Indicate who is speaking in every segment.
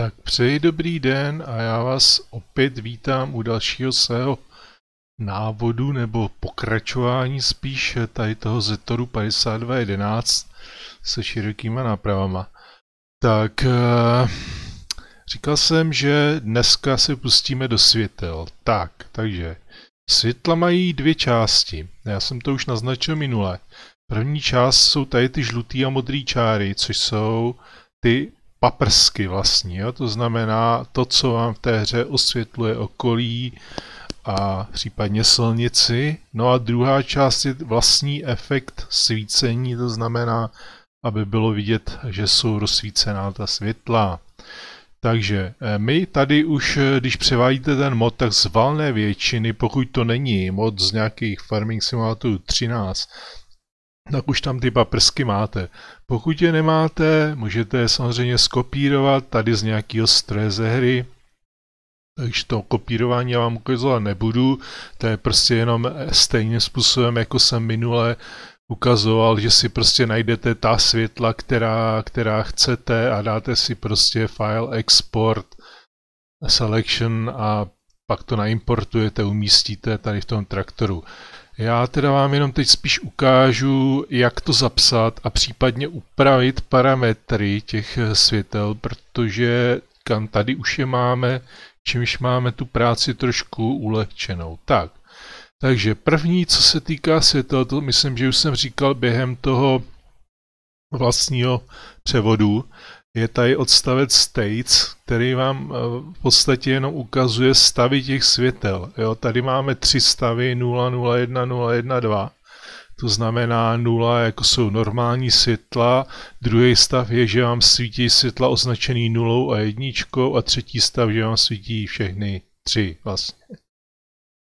Speaker 1: Tak přeji dobrý den a já vás opět vítám u dalšího svého návodu nebo pokračování spíš tady toho Zetoru 5211 se širokýma nápravama. Tak eh, říkal jsem, že dneska se pustíme do světel. Tak, takže světla mají dvě části. Já jsem to už naznačil minule. První část jsou tady ty žlutý a modrý čáry, což jsou ty paprsky vlastní. Jo? To znamená to, co vám v té hře osvětluje okolí a případně silnici. No a druhá část je vlastní efekt svícení, to znamená, aby bylo vidět, že jsou rozsvícená ta světla. Takže eh, my tady už, eh, když převádíte ten mod, tak z valné většiny, pokud to není mod z nějakých Farming Simulatorů 13, tak už tam ty paprsky máte. Pokud je nemáte, můžete je samozřejmě skopírovat tady z nějakého stroje ze hry, takže to kopírování já vám ukazovat nebudu, to je prostě jenom eh, stejným způsobem, jako jsem minule ukazoval, že si prostě najdete ta světla, která, která chcete a dáte si prostě file export selection a pak to naimportujete, umístíte tady v tom traktoru. Já teda vám jenom teď spíš ukážu, jak to zapsat a případně upravit parametry těch eh, světel, protože kam tady už je máme, čímž máme tu práci trošku ulehčenou. Tak, takže první, co se týká světel, to myslím, že už jsem říkal během toho vlastního převodu, je tady odstavec states, který vám eh, v podstatě jenom ukazuje stavy těch světel. Jo, tady máme tři stavy 0, 0, 1, 0, 1, 2. To znamená 0, jako jsou normální světla, druhý stav je, že vám svítí světla označený 0 a 1. a třetí stav, že vám svítí všechny tři vlastně.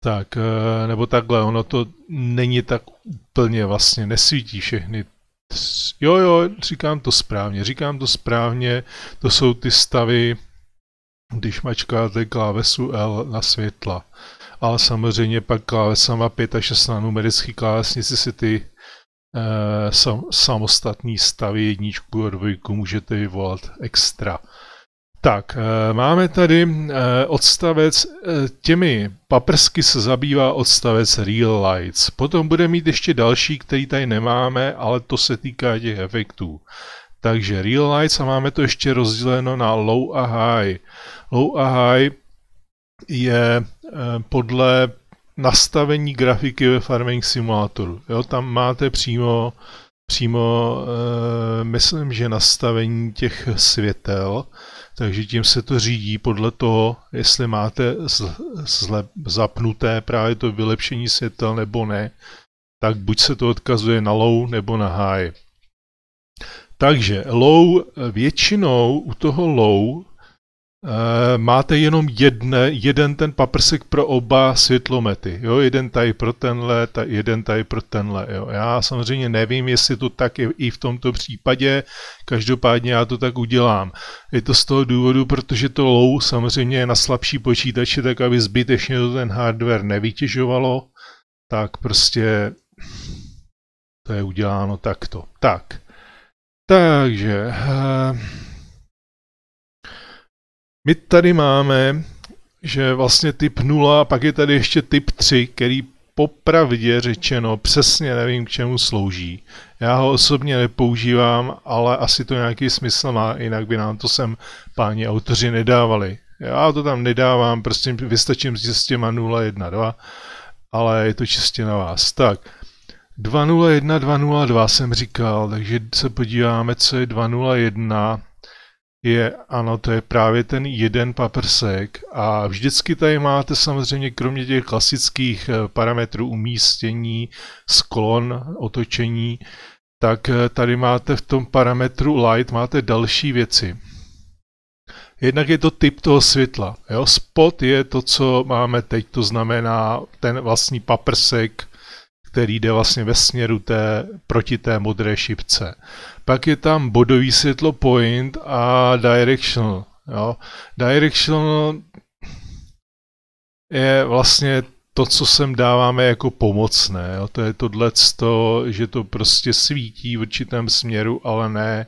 Speaker 1: Tak, eh, nebo takhle, ono to není tak úplně vlastně, nesvítí všechny Jo, jo, říkám to správně, říkám to správně, to jsou ty stavy, když mačkáte klávesu L na světla. Ale samozřejmě pak klávesama 5 a 6 na numerický klávesnici si ty e, sam, samostatní stavy jedničku a dvojku můžete vyvolat extra. Tak, eh, máme tady eh, odstavec, eh, těmi paprsky se zabývá odstavec Real Lights. Potom bude mít ještě další, který tady nemáme, ale to se týká těch efektů. Takže Real Lights a máme to ještě rozděleno na Low a High. Low a High je podle nastavení grafiky ve Farming Simulatoru. Jo, tam máte přímo, přímo myslím, že nastavení těch světel, takže tím se to řídí podle toho, jestli máte zle, zapnuté právě to vylepšení světel nebo ne, tak buď se to odkazuje na low nebo na high. Takže low většinou u toho low Eh, máte jenom jedne, jeden ten paprsek pro oba světlomety. Jo? Jeden tady pro tenhle, ta, jeden tady pro tenhle. Jo? Já samozřejmě nevím, jestli to tak je i v tomto případě, každopádně já to tak udělám. Je to z toho důvodu, protože to low samozřejmě je na slabší počítače, tak aby zbytečně to ten hardware nevytěžovalo, tak prostě to je uděláno takto. Tak, takže... Uh... My tady máme, že vlastně typ 0 a pak je tady ještě typ 3, který popravdě řečeno přesně nevím, k čemu slouží. Já ho osobně nepoužívám, ale asi to nějaký smysl má, jinak by nám to sem páni autoři nedávali. Já to tam nedávám, prostě vystačím s těma 0, 1, 2, ale je to čistě na vás. Tak, 201, 202 jsem říkal, takže se podíváme, co je 201 je, ano, to je právě ten jeden paprsek a vždycky tady máte samozřejmě kromě těch klasických eh, parametrů umístění, sklon, otočení, tak eh, tady máte v tom parametru light máte další věci. Jednak je to typ toho světla. Jo? Spot je to, co máme teď, to znamená ten vlastní paprsek který jde vlastně ve směru té, proti té modré šipce. Pak je tam bodový světlo point a directional. Jo. Directional je vlastně to, co sem dáváme jako pomocné. Jo. To je tohle, že to prostě svítí v určitém směru, ale ne,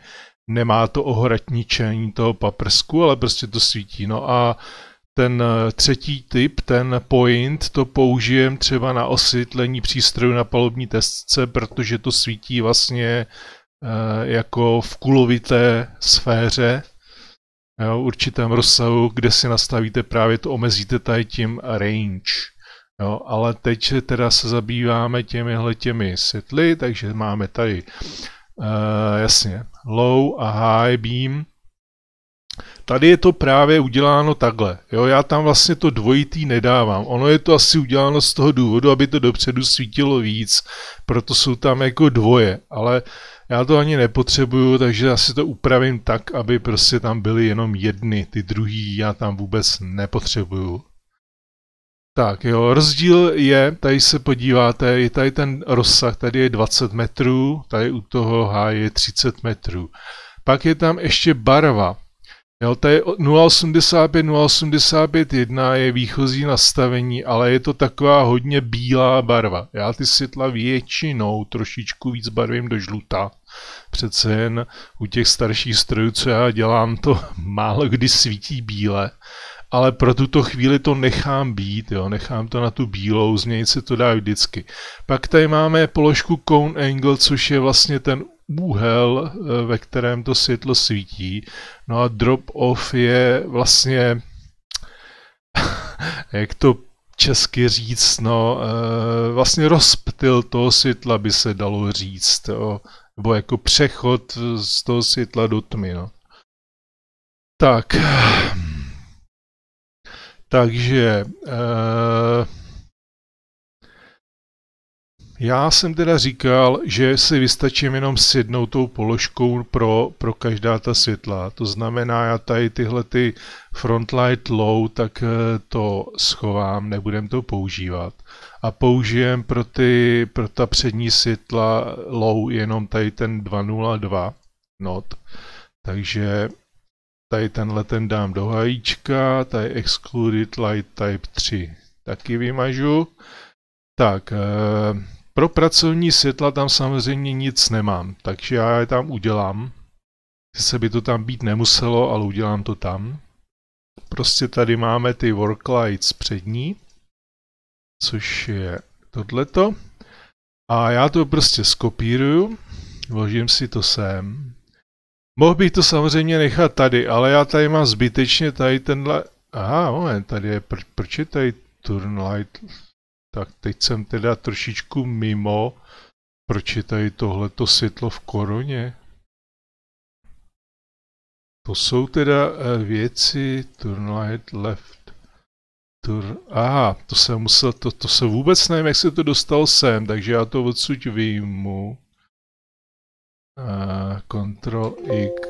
Speaker 1: nemá to ohratničení toho paprsku, ale prostě to svítí. No a ten eh, třetí typ, ten point, to použijem třeba na osvětlení přístrojů na palubní testce, protože to svítí vlastně eh, jako v kulovité sféře v eh, určitém rozsahu, kde si nastavíte právě to, omezíte tady tím range. Jo, ale teď teda se zabýváme těmihle těmi světly, takže máme tady Uh, jasně, low a high beam. Tady je to právě uděláno takhle. Jo, já tam vlastně to dvojitý nedávám. Ono je to asi uděláno z toho důvodu, aby to dopředu svítilo víc, proto jsou tam jako dvoje, ale já to ani nepotřebuju, takže já si to upravím tak, aby prostě tam byly jenom jedny, ty druhý já tam vůbec nepotřebuju. Tak jo, rozdíl je, tady se podíváte, je tady ten rozsah, tady je 20 metrů, tady u toho H je 30 metrů. Pak je tam ještě barva. Jo, to je 085, 085.1 je výchozí nastavení, ale je to taková hodně bílá barva. Já ty světla většinou trošičku víc barvím do žluta. Přece jen u těch starších strojů, co já dělám, to málo kdy svítí bíle. Ale pro tuto chvíli to nechám být, jo, nechám to na tu bílou, změnit se to dá vždycky. Pak tady máme položku Cone Angle, což je vlastně ten úhel, eh, ve kterém to světlo svítí. No a drop-off je vlastně, jak to česky říct, no, eh, vlastně rozptyl toho světla by se dalo říct, jo, nebo jako přechod z toho světla do tmy. No. Tak, takže... Uh... Já jsem teda říkal, že si vystačím jenom s jednou tou položkou pro, pro každá ta světla. To znamená, já tady tyhle ty frontlight low, tak eh, to schovám, nebudem to používat. A použijem pro, ty, pro ta přední světla low jenom tady ten 202 not. Takže tady tenhle ten dám do hajíčka, tady excluded light type 3 taky vymažu. Tak, eh, pro pracovní světla tam samozřejmě nic nemám, takže já je tam udělám. Sice by to tam být nemuselo, ale udělám to tam. Prostě tady máme ty worklights přední, což je tohleto. A já to prostě skopíruju, vložím si to sem. Mohl bych to samozřejmě nechat tady, ale já tady mám zbytečně tady tenhle... Aha, moment, tady je, pr proč je tady turn light tak teď jsem teda trošičku mimo. Proč je tady tohleto světlo v koroně? To jsou teda eh, věci turn light left. Tur, aha, to jsem musel, to, to se vůbec nevím, jak se to dostal sem, takže já to odsud vyjmu. Ctrl eh, control X,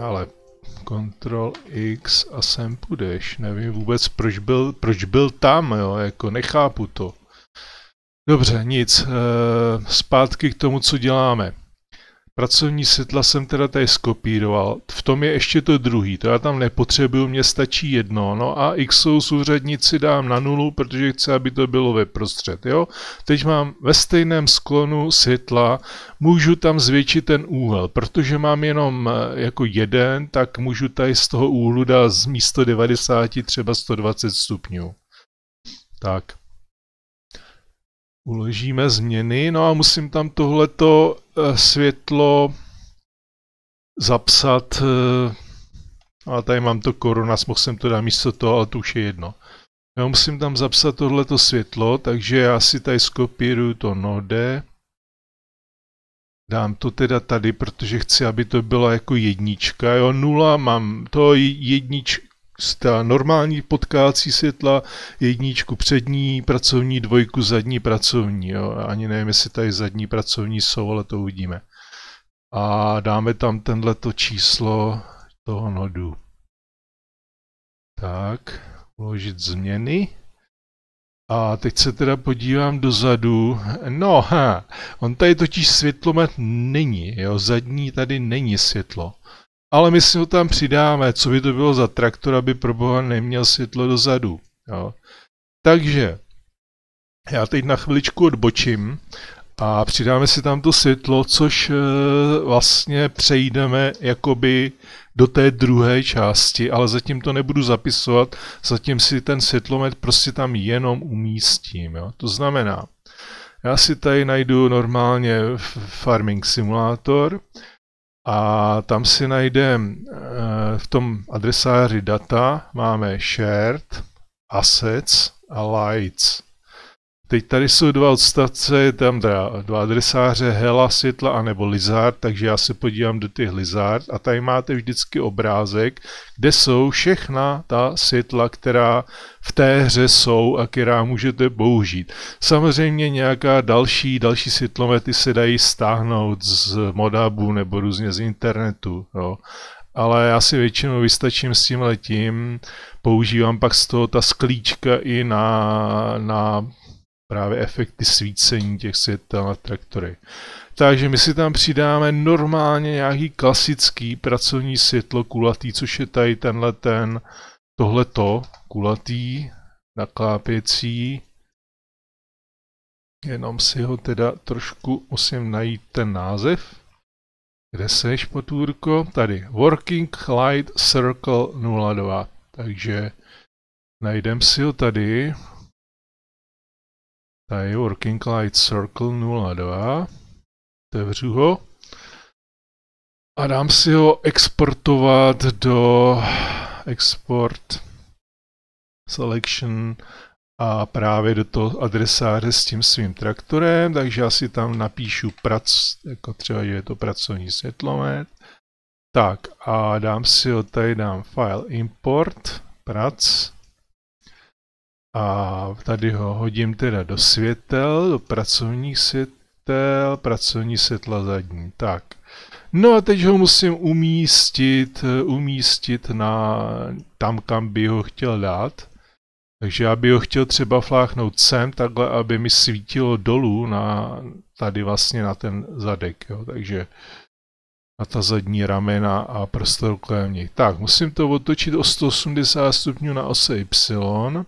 Speaker 1: ale Control X a sem půjdeš. Nevím vůbec, proč byl, proč byl tam, jo, jako nechápu to. Dobře, nic. Eh, zpátky k tomu, co děláme. Pracovní světla jsem teda tady skopíroval. V tom je ještě to druhý, to já tam nepotřebuju, mně stačí jedno. No a x souřadnici dám na nulu, protože chci, aby to bylo ve prostřed. Jo? Teď mám ve stejném sklonu světla, můžu tam zvětšit ten úhel, protože mám jenom eh, jako jeden, tak můžu tady z toho úhlu dát z místo 90 třeba 120 stupňů. Tak uložíme změny, no a musím tam tohleto eh, světlo zapsat, eh, ale tady mám to korona, mohl jsem to dát místo toho, ale to už je jedno. Já musím tam zapsat tohleto světlo, takže já si tady skopíruju to node, Dám to teda tady, protože chci, aby to byla jako jednička, jo, nula mám, to jednička ta normální potkácí světla, jedničku přední pracovní, dvojku zadní pracovní. Jo. Ani nevím, jestli tady zadní pracovní jsou, ale to uvidíme. A dáme tam tenhleto číslo toho nodu. Tak, uložit změny. A teď se teda podívám dozadu. No, ha, on tady totiž světlomet není, jo, zadní tady není světlo ale my si ho tam přidáme, co by to bylo za traktor, aby boha neměl světlo dozadu. Jo. Takže já teď na chviličku odbočím a přidáme si tam to světlo, což eh, vlastně přejdeme jakoby do té druhé části, ale zatím to nebudu zapisovat, zatím si ten světlomet prostě tam jenom umístím. Jo? To znamená, já si tady najdu normálně Farming Simulator, a tam si najdeme eh, v tom adresáři data máme shared, assets a lights. Teď tady jsou dva odstavce, tam dva, dva adresáře, Hela, Světla a nebo Lizard, takže já se podívám do těch Lizard a tady máte vždycky obrázek, kde jsou všechna ta světla, která v té hře jsou a která můžete použít. Samozřejmě nějaká další, další světlomety se dají stáhnout z modabu nebo různě z internetu, jo ale já si většinou vystačím s tím letím, používám pak z toho ta sklíčka i na, na právě efekty svícení těch světel na traktory. Takže my si tam přidáme normálně nějaký klasický pracovní světlo kulatý, což je tady tenhle ten, tohleto, kulatý, naklápěcí. Jenom si ho teda trošku musím najít ten název. Kde seš, potůrko? Tady. Working Light Circle 02. Takže najdem si ho tady. Tady Working Light Circle 02. Otevřu ho. A dám si ho exportovat do export selection a právě do toho adresáře s tím svým traktorem, takže já si tam napíšu prac, jako třeba, že je to pracovní světlomet. Tak a dám si ho tady, dám file import, prac a tady ho hodím teda do světel, do pracovních světel, pracovní světla zadní. Tak. No a teď ho musím umístit, umístit na tam, kam by ho chtěl dát. Takže já bych ho chtěl třeba fláchnout sem, takhle, aby mi svítilo dolů na, tady vlastně na ten zadek, jo. Takže na ta zadní ramena a prostor kolem něj. Tak, musím to otočit o 180 stupňů na ose Y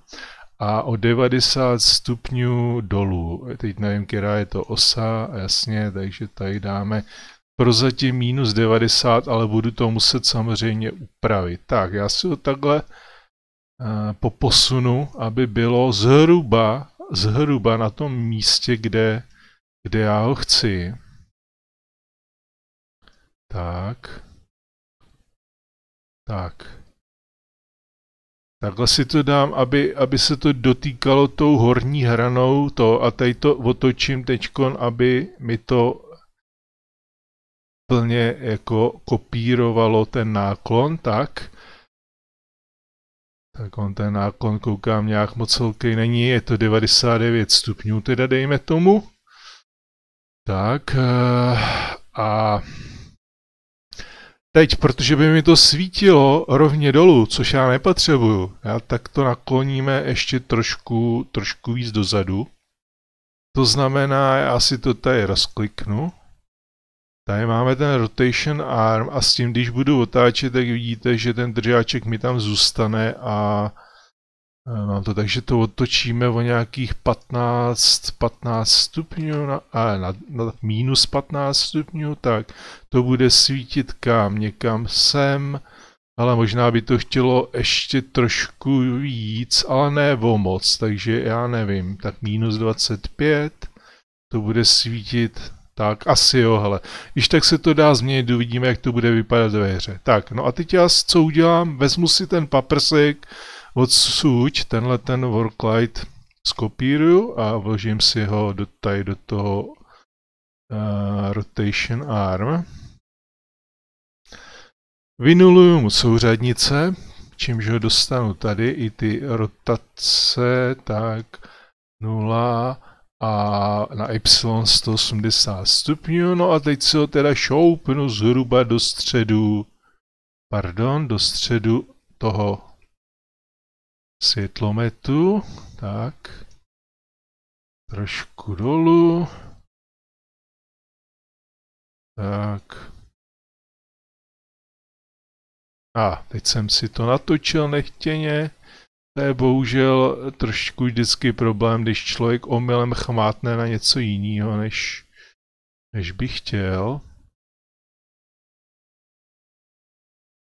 Speaker 1: a o 90 stupňů dolů. Teď nevím, která je to osa, jasně, takže tady dáme prozatím minus 90, ale budu to muset samozřejmě upravit. Tak, já si to takhle uh, poposunu, aby bylo zhruba, zhruba na tom místě, kde, kde já ho chci.
Speaker 2: Tak. Tak. Takhle si to dám, aby, aby se to dotýkalo tou horní
Speaker 1: hranou to a tady to otočím teďkon, aby mi to plně jako kopírovalo ten náklon, tak. Tak on ten náklon, koukám, nějak moc velký není, je to 99 stupňů, teda dejme tomu. Tak eh, a teď, protože by mi to svítilo rovně dolů, což já nepotřebuju, já tak to nakloníme ještě trošku, trošku víc dozadu. To znamená, já si to tady rozkliknu. Tady máme ten rotation arm a s tím, když budu otáčet, tak vidíte, že ten držáček mi tam zůstane a Mám no, to tak, že to otočíme o nějakých 15, 15 stupňů, na, a na, na minus 15 stupňů, tak to bude svítit kam, někam sem, ale možná by to chtělo ještě trošku víc, ale ne o moc, takže já nevím, tak minus 25, to bude svítit, tak asi jo, hele. Když tak se to dá změnit, uvidíme, jak to bude vypadat ve hře. Tak, no a teď já co udělám, vezmu si ten paprsek, odsuť tenhle ten worklight skopíruju a vložím si ho do, tady do toho uh, rotation arm. Vynuluju mu souřadnice, čímž ho dostanu tady i ty rotace, tak 0 a na y 180 stupňů, no a teď si ho teda šoupnu zhruba do středu, pardon, do středu
Speaker 2: toho světlometu, tak, trošku dolů, tak, a teď jsem si
Speaker 1: to natočil nechtěně, to je bohužel trošku vždycky problém, když
Speaker 2: člověk omylem chmátne na něco jiného, než, než by chtěl.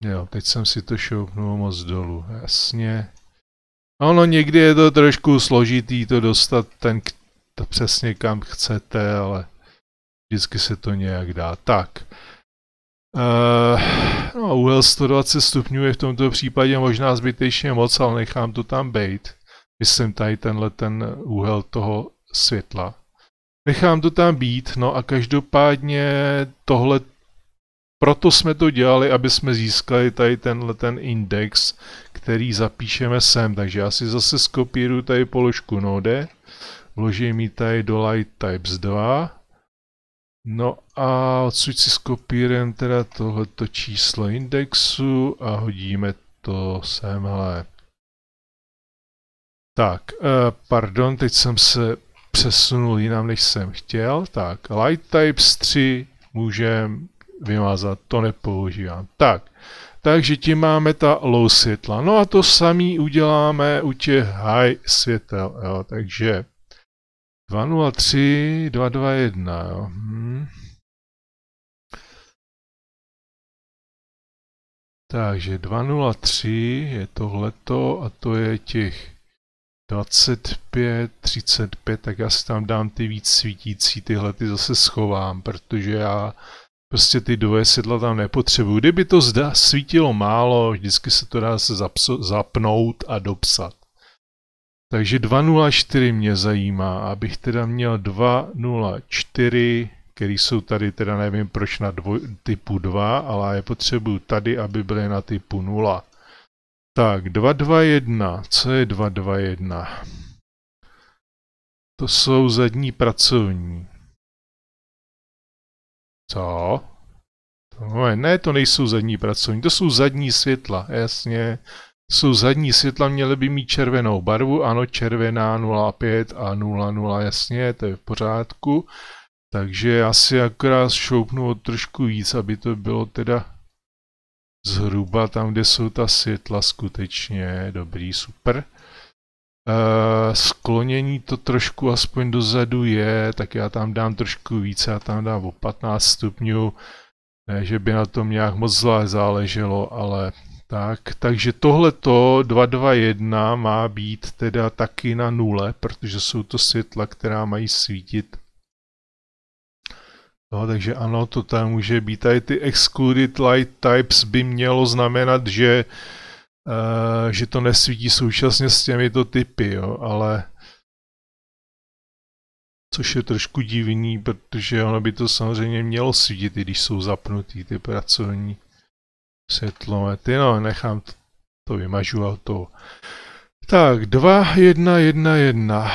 Speaker 2: Jo, teď jsem si to šoupnul moc dolů, jasně. Ono někdy je to trošku složitý to dostat
Speaker 1: ten to přesně kam chcete, ale vždycky se to nějak dá. Tak. Uh, no, úhel 120 stupňů je v tomto případě možná zbytečně moc, ale nechám to tam být. Myslím tady tenhle ten úhel toho světla. Nechám to tam být, no a každopádně tohle proto jsme to dělali, aby jsme získali tady tenhle ten index, který zapíšeme sem. Takže já si zase skopíruji tady položku node, vložím ji tady do light types 2. No a odsud si skopírem teda tohleto číslo indexu a hodíme to semhle. Tak, eh, pardon, teď jsem se přesunul jinam, než jsem chtěl. Tak, light types 3 můžem vymazat, to nepoužívám. Tak, takže tím máme ta low světla. No a to samý uděláme u těch high světel. Jo. Takže
Speaker 2: 203, 221. Jo. Hmm. Takže 203 je tohleto a to je těch 25,
Speaker 1: 35, tak já si tam dám ty víc svítící, tyhle ty zase schovám, protože já Prostě ty dvoje světla tam nepotřebuju. Kdyby to zda svítilo málo, vždycky se to dá se zapso- zapnout a dopsat. Takže 2.04 mě zajímá, abych teda měl 2.04, který jsou tady, teda nevím proč na dvoj, typu 2, ale je potřebuju tady, aby byly na typu 0.
Speaker 2: Tak, 2.2.1, co je 2.2.1? To jsou zadní pracovní.
Speaker 1: Co? To, ne, to nejsou zadní pracovní, to jsou zadní světla, jasně. Jsou zadní světla, měly by mít červenou barvu, ano, červená 0,5 a 00, jasně, to je v pořádku. Takže já si akorát šoupnu o trošku víc, aby to bylo teda zhruba tam, kde jsou ta světla skutečně. Dobrý, super. Uh, sklonění to trošku aspoň dozadu je, tak já tam dám trošku více, já tam dám o 15 stupňů, ne, že by na tom nějak moc zlé záleželo, ale tak, takže tohleto 221 má být teda taky na nule, protože jsou to světla, která mají svítit. No, takže ano, to tam může být. Tady ty excluded light types by mělo znamenat, že uh, Eh, že to nesvítí současně s těmito typy, jo, ale což je trošku divný, protože ono by to samozřejmě mělo svítit, i když jsou zapnutý ty pracovní světlomety. No, nechám to, to vymažu a to. Tak, 2, 1, 1, 1.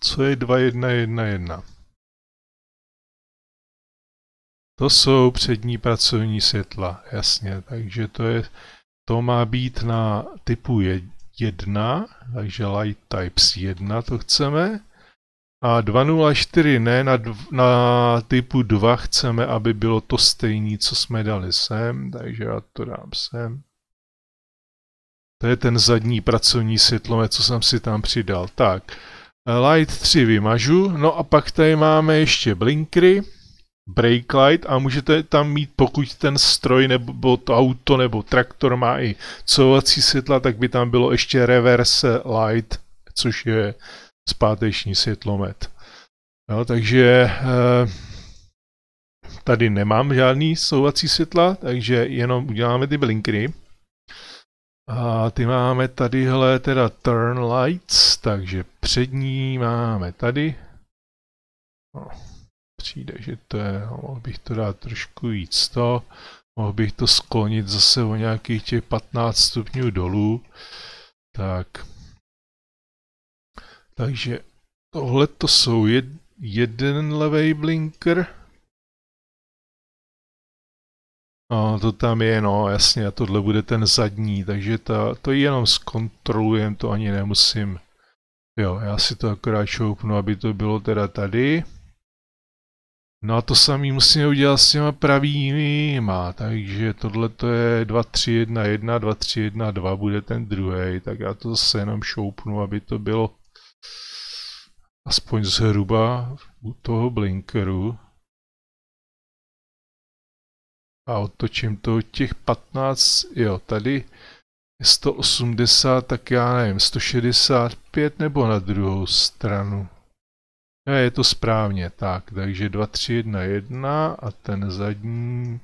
Speaker 2: Co je 2, 1, 1, 1? To jsou přední pracovní světla, jasně. Takže to je,
Speaker 1: to má být na typu 1, takže Light Types 1 to chceme. A 204 ne, na, na typu 2 chceme, aby bylo to stejné, co jsme dali sem, takže já to dám sem. To je ten zadní pracovní světlomet, co jsem si tam přidal. Tak, Light 3 vymažu, no a pak tady máme ještě blinkry brake light a můžete tam mít, pokud ten stroj nebo to auto nebo traktor má i covací světla, tak by tam bylo ještě reverse light, což je zpáteční světlomet. No, takže eh, tady nemám žádný souvací světla, takže jenom uděláme ty blinkry. A ty máme tady, hele, teda turn lights, takže přední máme tady. No přijde, že to je, mohl bych to dát trošku víc to, mohl bych to sklonit zase o nějakých těch 15 stupňů dolů, tak. Takže tohle to jsou jed, jeden levý blinker, a no, to tam je, no jasně, a tohle bude ten zadní, takže ta, to jenom zkontrolujem, to ani nemusím. Jo, já si to akorát šoupnu, aby to bylo teda tady. No a to samý musíme udělat s těma pravýma, takže tohle to je 2, 2, 3, 3, 1, 1, 1, 2 bude ten druhý, tak já to zase jenom šoupnu, aby to bylo aspoň zhruba u toho blinkeru. A otočím to těch 15, jo, tady je 180, tak já nevím, 165 nebo na druhou stranu. Jo, je to správně, tak, takže 2, 3, 1, 1 a ten zadní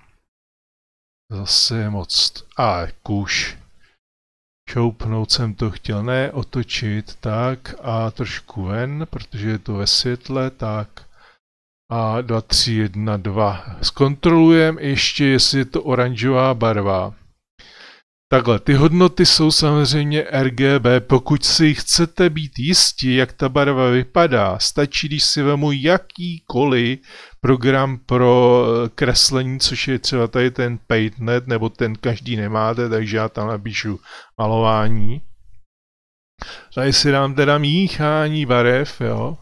Speaker 1: zase je moc. A kuš. Šoupnout jsem to chtěl, ne, otočit, tak a trošku ven, protože je to ve světle, tak a 2, 3, 1, 2. Zkontrolujeme ještě, jestli je to oranžová barva. Takhle, ty hodnoty jsou samozřejmě RGB, pokud si chcete být jistí, jak ta barva vypadá, stačí, když si vemu jakýkoliv program pro eh, kreslení, což je třeba tady ten PaintNet, nebo ten každý nemáte, takže já tam napíšu malování. Tady si dám teda míchání barev, jo,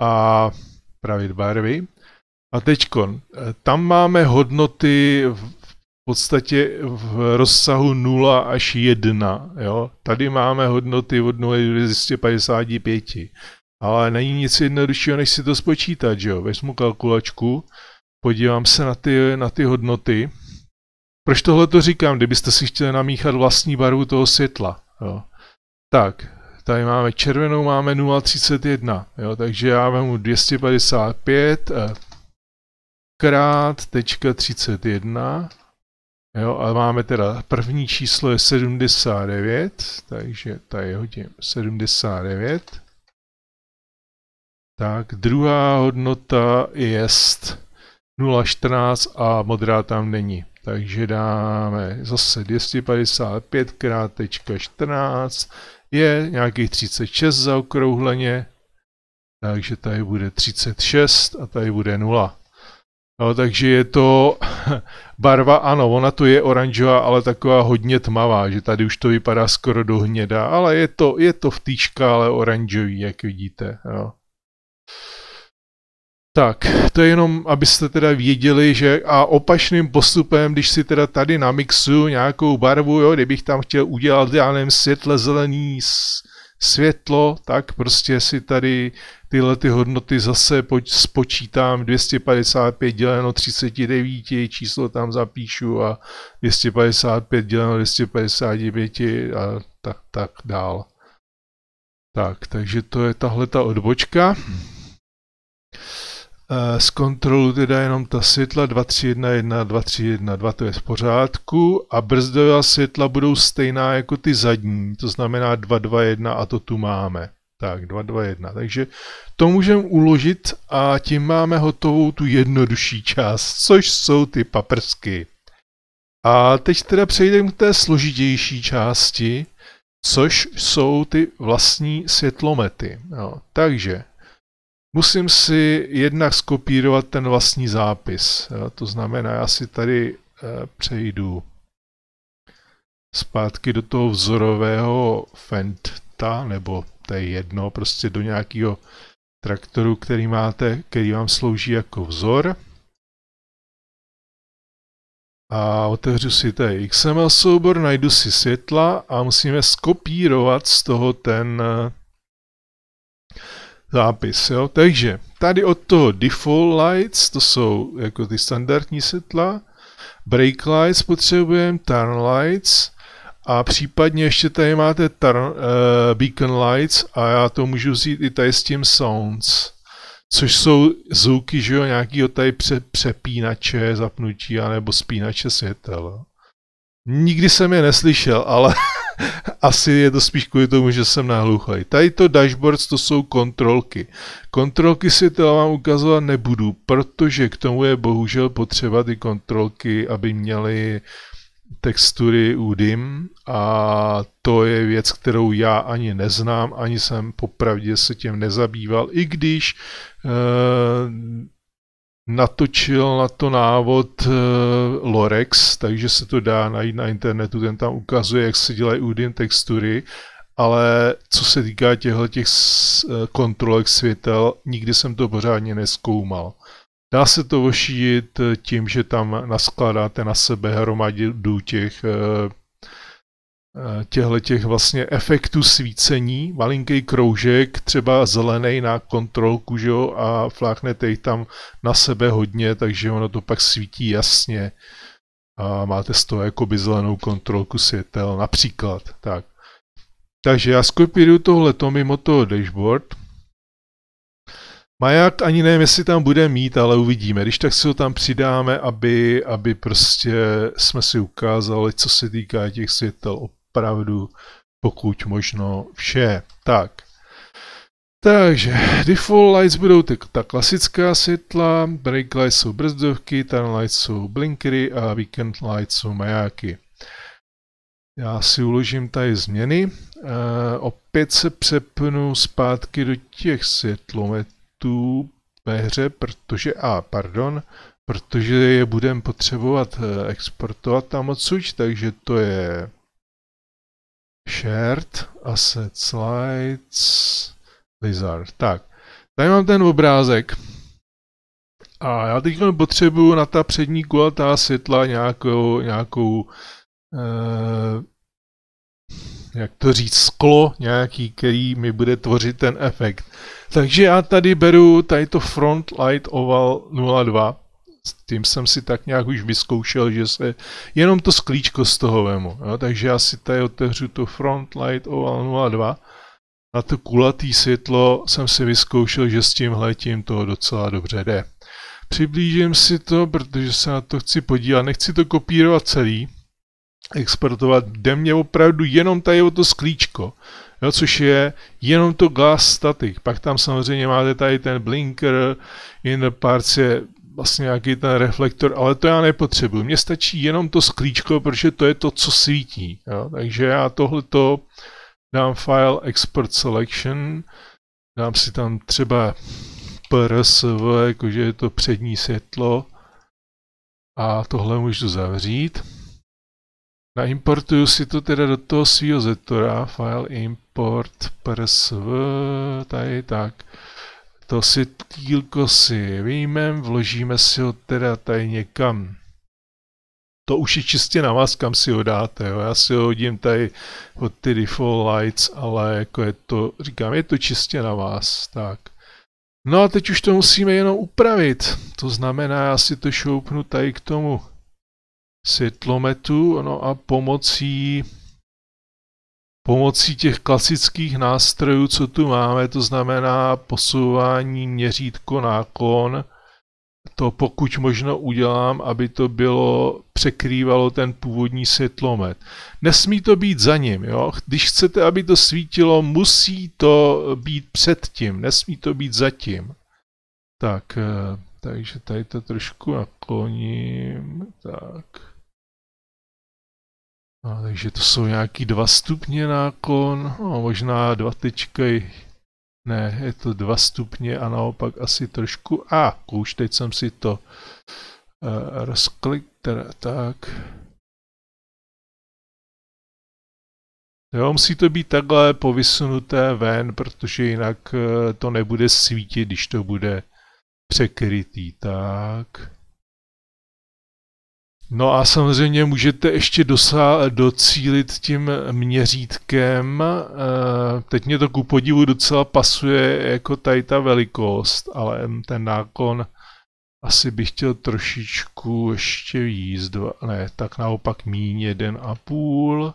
Speaker 1: a pravit barvy. A teďkon, eh, tam máme hodnoty podstatě v rozsahu 0 až 1. Jo? Tady máme hodnoty od 0 do 255. Ale není nic jednoduššího, než si to spočítat. Že jo? Vezmu kalkulačku, podívám se na ty, na ty hodnoty. Proč tohle to říkám, kdybyste si chtěli namíchat vlastní barvu toho světla? Jo? Tak, tady máme červenou, máme 0,31, takže já vemu 255 eh, krát tečka 31 Jo, ale máme teda první číslo je 79, takže tady hodím 79. Tak, druhá hodnota je 0,14 a modrá tam není. Takže dáme zase 255 x 14 je nějakých 36 zaokrouhleně. Takže tady bude 36 a tady bude 0. No, takže je to barva, ano, ona tu je oranžová, ale taková hodně tmavá, že tady už to vypadá skoro do hněda, ale je to, je to v té škále oranžový, jak vidíte. Jo. Tak, to je jenom, abyste teda věděli, že a opačným postupem, když si teda tady namixu nějakou barvu, jo, kdybych tam chtěl udělat, já nevím, světle zelený světlo, tak prostě si tady tyhle ty hodnoty zase spočítám 255 děleno 39, číslo tam zapíšu a 255 děleno 259 a tak, tak dál. Tak, takže to je tahle ta odbočka. Eh, z kontrolu teda jenom ta světla 2311, 2312, to je v pořádku a brzdová světla budou stejná jako ty zadní, to znamená 221 a to tu máme. Tak, 221. Takže to můžeme uložit a tím máme hotovou tu jednodušší část, což jsou ty paprsky. A teď teda přejdeme k té složitější části, což jsou ty vlastní světlomety. No, takže musím si jednak skopírovat ten vlastní zápis. To znamená, já si tady eh, přejdu zpátky do toho vzorového Fenta, nebo to je jedno, prostě do nějakého traktoru, který máte, který vám slouží jako vzor. A otevřu si tady XML soubor, najdu si světla a musíme skopírovat z toho ten, eh, zápis. Jo? Takže tady od toho default lights, to jsou jako ty standardní světla, brake lights potřebujeme, turn lights a případně ještě tady máte turn, uh, beacon lights a já to můžu vzít i tady s tím sounds což jsou zvuky, že jo, nějakýho tady pře- přepínače, zapnutí, anebo spínače světel. Nikdy jsem je neslyšel, ale asi je to spíš kvůli tomu, že jsem nahluchlej. Tady to dashboards, to jsou kontrolky. Kontrolky si to vám ukazovat nebudu, protože k tomu je bohužel potřeba ty kontrolky, aby měly textury UDIM a to je věc, kterou já ani neznám, ani jsem popravdě se tím nezabýval, i když e, natočil na to návod eh, Lorex, takže se to dá najít na internetu, ten tam ukazuje, jak se dělají UDIN textury, ale co se týká těchto těch eh, kontrolek světel, nikdy jsem to pořádně neskoumal. Dá se to ošít eh, tím, že tam naskládáte na sebe hromadu těch těchto těch vlastně efektů svícení, malinký kroužek, třeba zelený na kontrolku, že jo, a fláknete jich tam na sebe hodně, takže ono to pak svítí jasně a máte z toho jakoby zelenou kontrolku světel, například, tak. Takže já skopíruju tohleto mimo toho dashboard. Maják ani nevím, jestli tam bude mít, ale uvidíme. Když tak si ho tam přidáme, aby, aby prostě jsme si ukázali, co se týká těch světel opravdu pokud možno vše. Tak. Takže default lights budou ty, ta klasická světla, brake lights jsou brzdovky, turn lights jsou blinkery a weekend lights jsou majáky. Já si uložím tady změny. E, opět se přepnu zpátky do těch světlometů ve hře, protože, a pardon, protože je budeme potřebovat eh, exportovat tam odsuť, takže to je Shared Asset Slides Wizard. Tak, tady mám ten obrázek. A já teď potřebuju na ta přední kulatá světla nějakou, nějakou eh, jak to říct, sklo nějaký, který mi bude tvořit ten efekt. Takže já tady beru tady to Front Light Oval 02 tím jsem si tak nějak už vyzkoušel, že se jenom to sklíčko z toho vemu. Jo? Takže já si tady otevřu to front light oval 02. Na to kulatý světlo jsem si vyzkoušel, že s tím letím to docela dobře jde. Přiblížím si to, protože se na to chci podívat. Nechci to kopírovat celý, exportovat. Jde mě opravdu jenom tady o to sklíčko, jo, což je jenom to glass static. Pak tam samozřejmě máte tady ten blinker, jen parce vlastně nějaký ten reflektor, ale to já nepotřebuji. Mně stačí jenom to sklíčko, protože to je to, co svítí. Jo? Takže já tohleto dám file export selection, dám si tam třeba PRSV, jakože je to přední světlo a tohle můžu zavřít. Naimportuju si to teda do toho svého zetora, file import prsv, tady tak to světílko si vyjmem, vložíme si ho teda tady někam. To už je čistě na vás, kam si ho dáte. Jo. Já si ho hodím tady od ty default lights, ale jako je to, říkám, je to čistě na vás. Tak. No a teď už to musíme jenom upravit. To znamená, já si to šoupnu tady k tomu světlometu, no a pomocí pomocí těch klasických nástrojů, co tu máme, to znamená posouvání měřítko náklon, to pokud možno udělám, aby to bylo překrývalo ten původní světlomet. Nesmí to být za ním, jo? Když chcete, aby to svítilo, musí to být před tím, nesmí to být za tím. Tak, eh, takže tady to trošku nakloním. Tak. A no, takže to jsou nějaký dva stupně nákon, no, možná dva tečky, ne, je to dva stupně a naopak asi trošku, a už teď jsem si to uh, rozklik, teda tak. Jo, musí to být takhle povysunuté ven, protože jinak uh, to nebude svítit, když to bude překrytý, tak. No a samozřejmě můžete ještě dosa- docílit tím měřítkem. Eh, teď mě to ku podivu docela pasuje jako tady ta velikost, ale ten nákon asi bych chtěl trošičku ještě víc, dva, ne, tak naopak míň jeden a půl,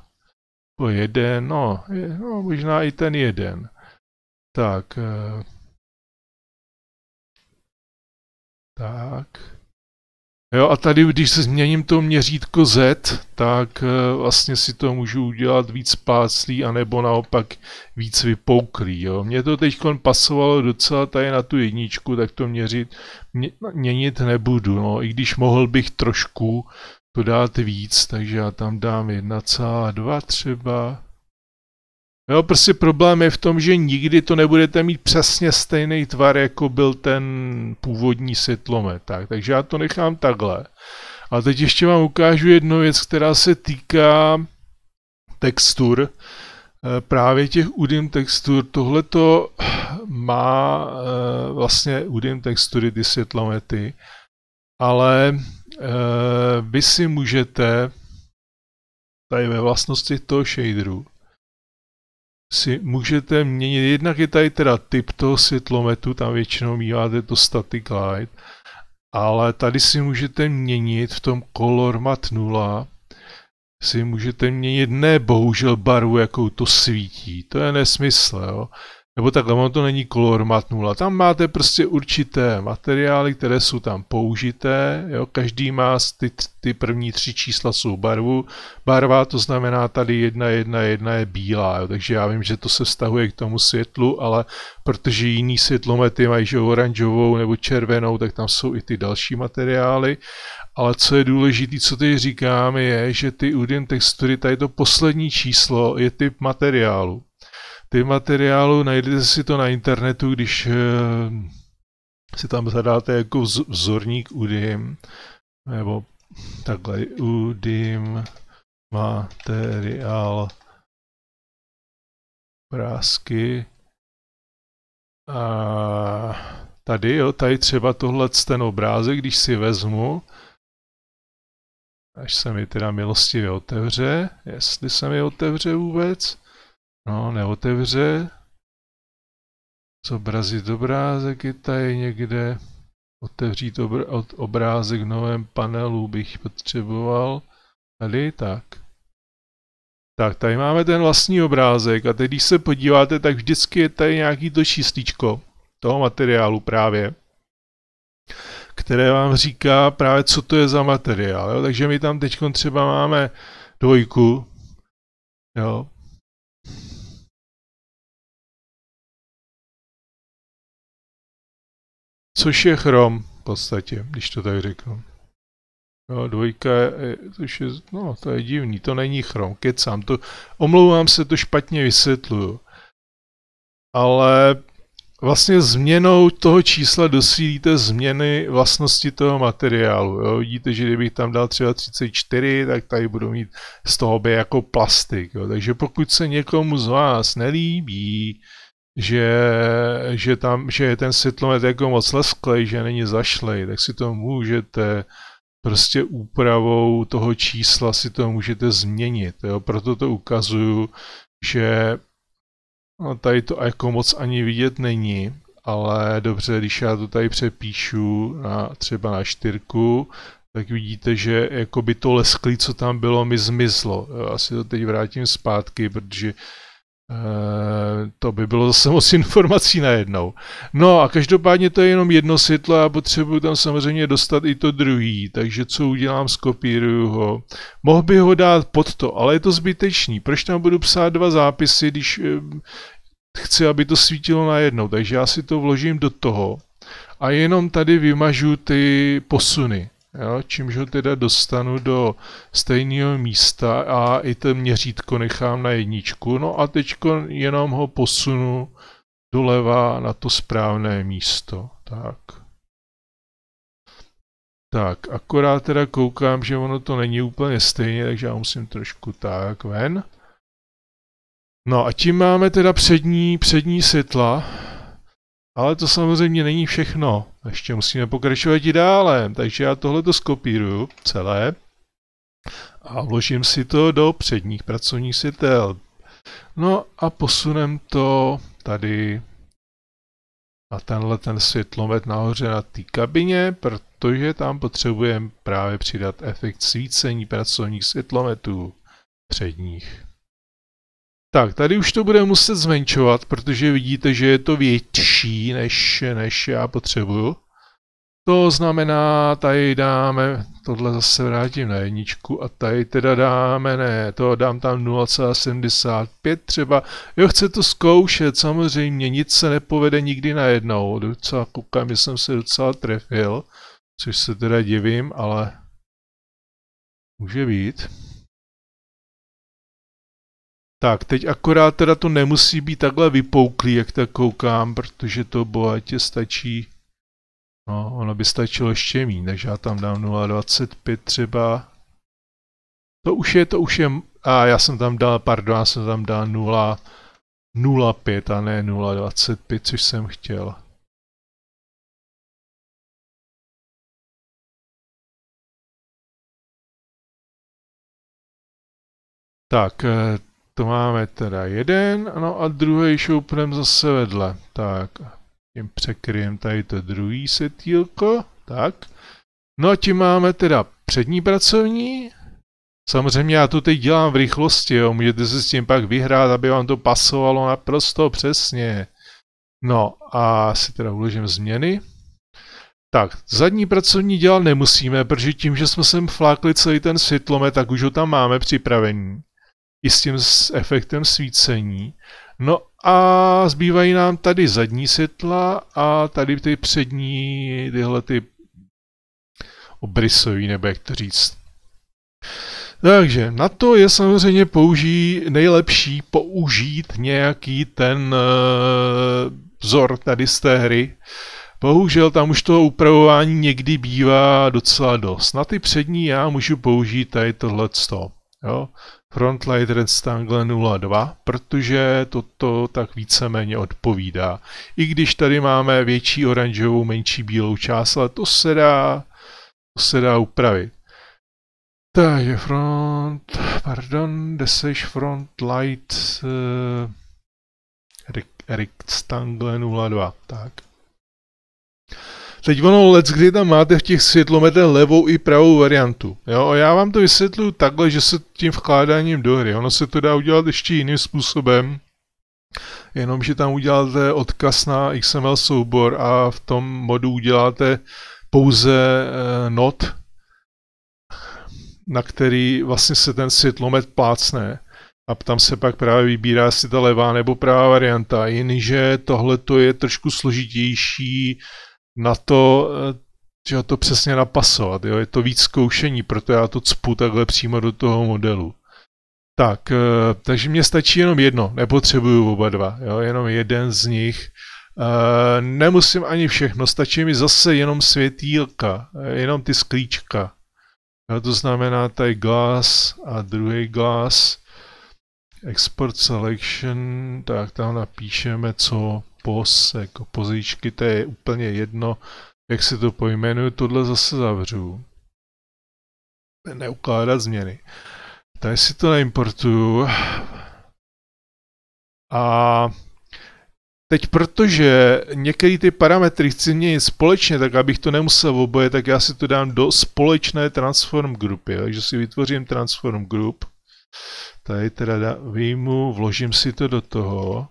Speaker 2: po jeden, no, je, no, možná i ten jeden. Tak, eh, tak. Jo, a tady, když se změním to měřítko Z, tak eh, vlastně si
Speaker 1: to můžu udělat víc páclý, anebo naopak víc vypouklý. Jo. Mně to teď pasovalo docela tady na tu jedničku, tak to měřit, mě, no, měnit nebudu. No. I když mohl bych trošku to dát víc, takže já tam dám 1,2 třeba. Jo, prostě problém je v tom, že nikdy to nebudete mít přesně stejný tvar, jako byl ten původní světlomet. Tak, takže já to nechám takhle. A teď ještě vám ukážu jednu věc, která se týká textur, eh, právě těch UDIM textur. Tohle to má eh, vlastně UDIM textury, ty světlomety, ale eh, vy si můžete tady ve vlastnosti toho shaderu si můžete měnit. Jednak je tady teda typ toho světlometu, tam většinou míváte to static light, ale tady si můžete měnit v tom color mat 0, si můžete měnit ne bohužel barvu, jakou to svítí. To je nesmysl, jo nebo takhle, ono to není kolor mat 0, tam máte prostě určité materiály, které jsou tam použité, jo? každý má ty, ty první tři čísla jsou barvu, barva to znamená tady jedna jedna jedna je bílá, jo? takže já vím, že to se vztahuje k tomu světlu, ale protože jiný světlomety mají že oranžovou nebo červenou, tak tam jsou i ty další materiály, ale co je důležité, co teď říkám, je, že ty Udin textury, tady to poslední číslo je typ materiálu. Ty materiálu najdete si to na internetu, když eh, si tam zadáte jako vzorník UDIM,
Speaker 2: nebo takhle UDIM materiál obrázky.
Speaker 1: A tady, jo, tady třeba tohle ten obrázek, když si vezmu, až se mi teda milostivě otevře, jestli se mi otevře vůbec, No, neotevře. Zobrazit obrázek je tady někde. Otevřít obr od obrázek v novém panelu bych potřeboval. Tady tak. Tak, tady máme ten vlastní obrázek a teď, když se podíváte, tak vždycky je tady nějaký to čističko toho materiálu právě, které vám říká právě, co to je za materiál. Jo? Takže my tam teď třeba máme dvojku,
Speaker 2: jo? což je chrom v podstatě, když to tak
Speaker 1: řeknu. No, dvojka, je, což je, no, to je divný, to není chrom, kecám, to, omlouvám se, to špatně vysvětluju. Ale vlastně změnou toho čísla dosílíte změny vlastnosti toho materiálu. Jo? Vidíte, že kdybych tam dal třeba 34, tak tady budu mít z toho by jako plastik. Jo? Takže pokud se někomu z vás nelíbí, že, že, tam, že je ten světlomet jako moc lesklej, že není zašlej, tak si to můžete prostě úpravou toho čísla si to můžete změnit. Jo? Proto to ukazuju, že no, tady to jako moc ani vidět není, ale dobře, když já to tady přepíšu na, třeba na čtyřku, tak vidíte, že jako by to lesklý, co tam bylo, mi zmizlo. Jo? Asi to teď vrátím zpátky, protože E, to by bylo zase moc informací najednou. No a každopádně to je jenom jedno světlo a potřebuji tam samozřejmě dostat i to druhý, takže co udělám, skopíruju ho. Mohl bych ho dát pod to, ale je to zbytečný. Proč tam budu psát dva zápisy, když eh, chci, aby to svítilo najednou, takže já si to vložím do toho a jenom tady vymažu ty posuny. Jo, čímž ho teda dostanu do stejného místa a i ten měřítko nechám na jedničku. No a teď jenom ho posunu doleva na to správné místo. Tak. Tak, akorát teda koukám, že ono to není úplně stejně, takže já musím trošku tak ven. No a tím máme teda přední, přední světla. Ale to samozřejmě není všechno. Ještě musíme pokračovat i dále. Takže já tohle to skopíruju celé a vložím si to do předních pracovních světel. No a posunem to tady na tenhle ten světlomet nahoře na té kabině, protože tam potřebujeme právě přidat efekt svícení pracovních světlometů předních. Tak, tady už to bude muset zmenšovat, protože vidíte, že je to větší, než, než já potřebuju. To znamená, tady dáme, tohle zase vrátím na jedničku a tady teda dáme, ne, to dám tam 0,75 třeba. Jo, chce to zkoušet, samozřejmě, nic se nepovede nikdy najednou. Docela koukám, jsem se docela trefil, což se teda
Speaker 2: divím, ale může být. Tak, teď akorát teda to nemusí být takhle vypouklý, jak tak koukám,
Speaker 1: protože to bohatě stačí. No, ono by stačilo ještě mít, takže já tam dám 0,25 třeba. To už je, to už je, a já jsem
Speaker 2: tam dal, pardon, já jsem tam dal 0, 0,5 a ne 0,25, což jsem chtěl. Tak, eh, to máme teda jeden, no a druhý šoupnem zase vedle. Tak,
Speaker 1: tím překryjem tady to druhý setílko, tak. No a tím máme teda přední pracovní. Samozřejmě já to teď dělám v rychlosti, jo. můžete se s tím pak vyhrát, aby vám to pasovalo naprosto přesně. No a si teda uložím změny. Tak, zadní pracovní dělat nemusíme, protože tím, že jsme sem flákli celý ten světlomet, tak už ho tam máme připravený i s tím s efektem svícení. No a zbývají nám tady zadní světla a tady ty přední tyhle ty obrysový, nebo jak to říct. Takže na to je samozřejmě použí, nejlepší použít nějaký ten uh, vzor tady z té hry. Bohužel tam už toho upravování někdy bývá docela dost. Na ty přední já můžu použít tady tohleto. Jo? Frontlight Red Stangle 02, protože toto tak víceméně odpovídá. I když tady máme větší oranžovou, menší bílou část, ale to se dá, to se dá upravit. Takže front, pardon, deseš front light uh, eh, Rick, Rick Stangle 02, tak. Teď ono let, kdy tam máte v těch světlometech levou i pravou variantu. Jo? A já vám to vysvětluji takhle, že se tím vkládáním do hry. Ono se to dá udělat ještě jiným způsobem, jenomže tam uděláte odkaz na XML soubor a v tom modu uděláte pouze e, not, na který vlastně se ten světlomet plácne. A tam se pak právě vybírá, si ta levá nebo pravá varianta. Jenže tohle je trošku složitější na to, eh, že to přesně napasovat. Jo? Je to víc zkoušení, proto já to cpu takhle přímo do toho modelu. Tak, eh, takže mě stačí jenom jedno, nepotřebuju oba dva, jo? jenom jeden z nich. Eh, nemusím ani všechno, stačí mi zase jenom světýlka, jenom ty sklíčka. Jo, to znamená tady glass a druhý glass. Export selection, tak tam napíšeme, co POS, jako pozíčky, to je úplně jedno, jak si to pojmenuju, tohle zase zavřu. Neukládat změny. Tady si to neimportuju. A Teď protože některé ty parametry chci měnit společně, tak abych to nemusel oboje, tak já si to dám do společné transform grupy. Takže si vytvořím transform group. Tady teda výjmu, vložím si to do toho.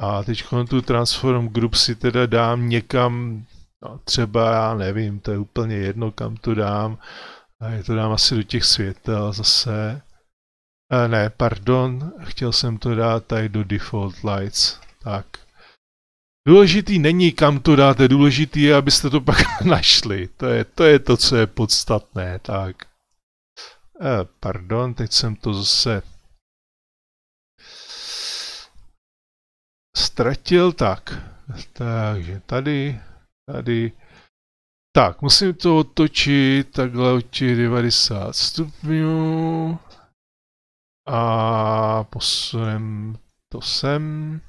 Speaker 1: A teď tu transform group si teda dám někam, no třeba já nevím, to je úplně jedno, kam to dám. A je to dám asi do těch světel zase. E, ne, pardon, chtěl jsem to dát tady do default lights. Tak. Důležitý není, kam to dáte, důležitý je, abyste to pak našli. To je to, je to co je podstatné. Tak. E, pardon, teď jsem to zase ztratil. Tak, takže tady, tady. Tak, musím to otočit takhle o 90 stupňů. A posunem to sem.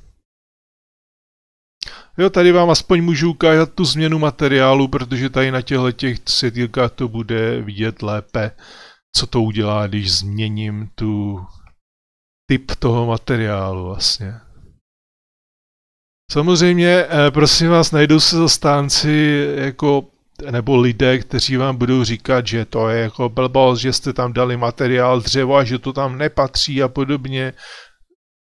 Speaker 1: Jo, tady vám aspoň můžu ukázat tu změnu materiálu, protože tady na těchto těch světilkách to bude vidět lépe, co to udělá, když změním tu typ toho materiálu vlastně. Samozřejmě, eh, prosím vás, najdou se zastánci jako nebo lidé, kteří vám budou říkat, že to je jako blbost, že jste tam dali materiál dřevo a že to tam nepatří a podobně.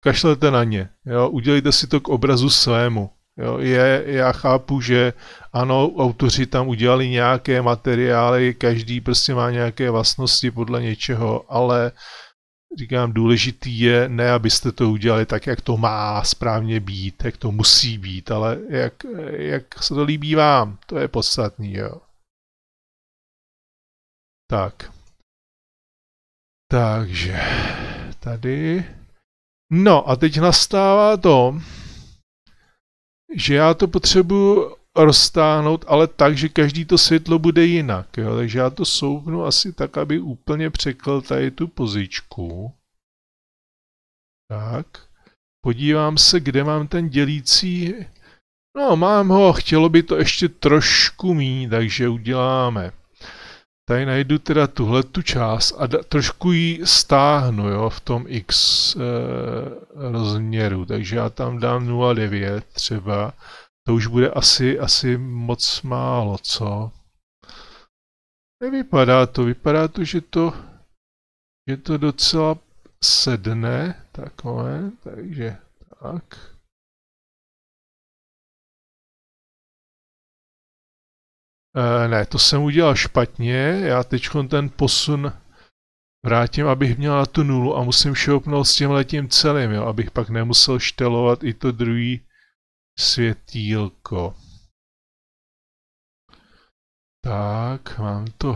Speaker 1: Kašlete na ně, jo? udělejte si to k obrazu svému. Jo? Je, já chápu, že ano, autoři tam udělali nějaké materiály, každý prostě má nějaké vlastnosti podle něčeho, ale říkám, důležitý je ne, abyste to udělali tak, jak to má správně být, jak to musí být, ale
Speaker 2: jak, jak se to líbí vám, to je podstatný, jo. Tak. Takže tady. No a teď nastává to, že
Speaker 1: já to potřebuji roztáhnout, ale tak, že každý to světlo bude jinak. Jo? Takže já to souknu asi tak, aby úplně překl tady tu pozičku. Tak. Podívám se, kde mám ten dělící. No, mám ho, chtělo by to ještě trošku mí, takže uděláme. Tady najdu teda tuhle tu část a trošku ji stáhnu jo, v tom x e, rozměru, takže já tam dám 0,9 třeba to už bude asi, asi moc málo, co? Nevypadá to, vypadá to, že to, že to docela sedne,
Speaker 2: takové, takže tak. E, ne, to jsem udělal špatně,
Speaker 1: já teď ten posun vrátím, abych měl na tu nulu a musím šoupnout s tím letím celým, jo, abych pak nemusel štelovat i to druhý
Speaker 2: světýlko. Tak, mám to.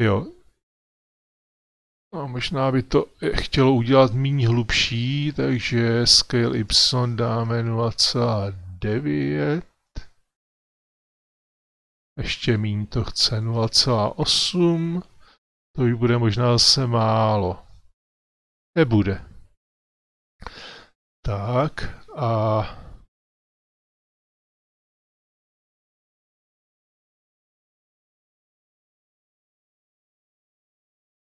Speaker 2: Jo. No, možná by to chtělo udělat méně hlubší, takže scale
Speaker 1: y dáme 0,9. Ještě méně to chce 0,8. To by bude možná zase
Speaker 2: málo. Nebude. Tak a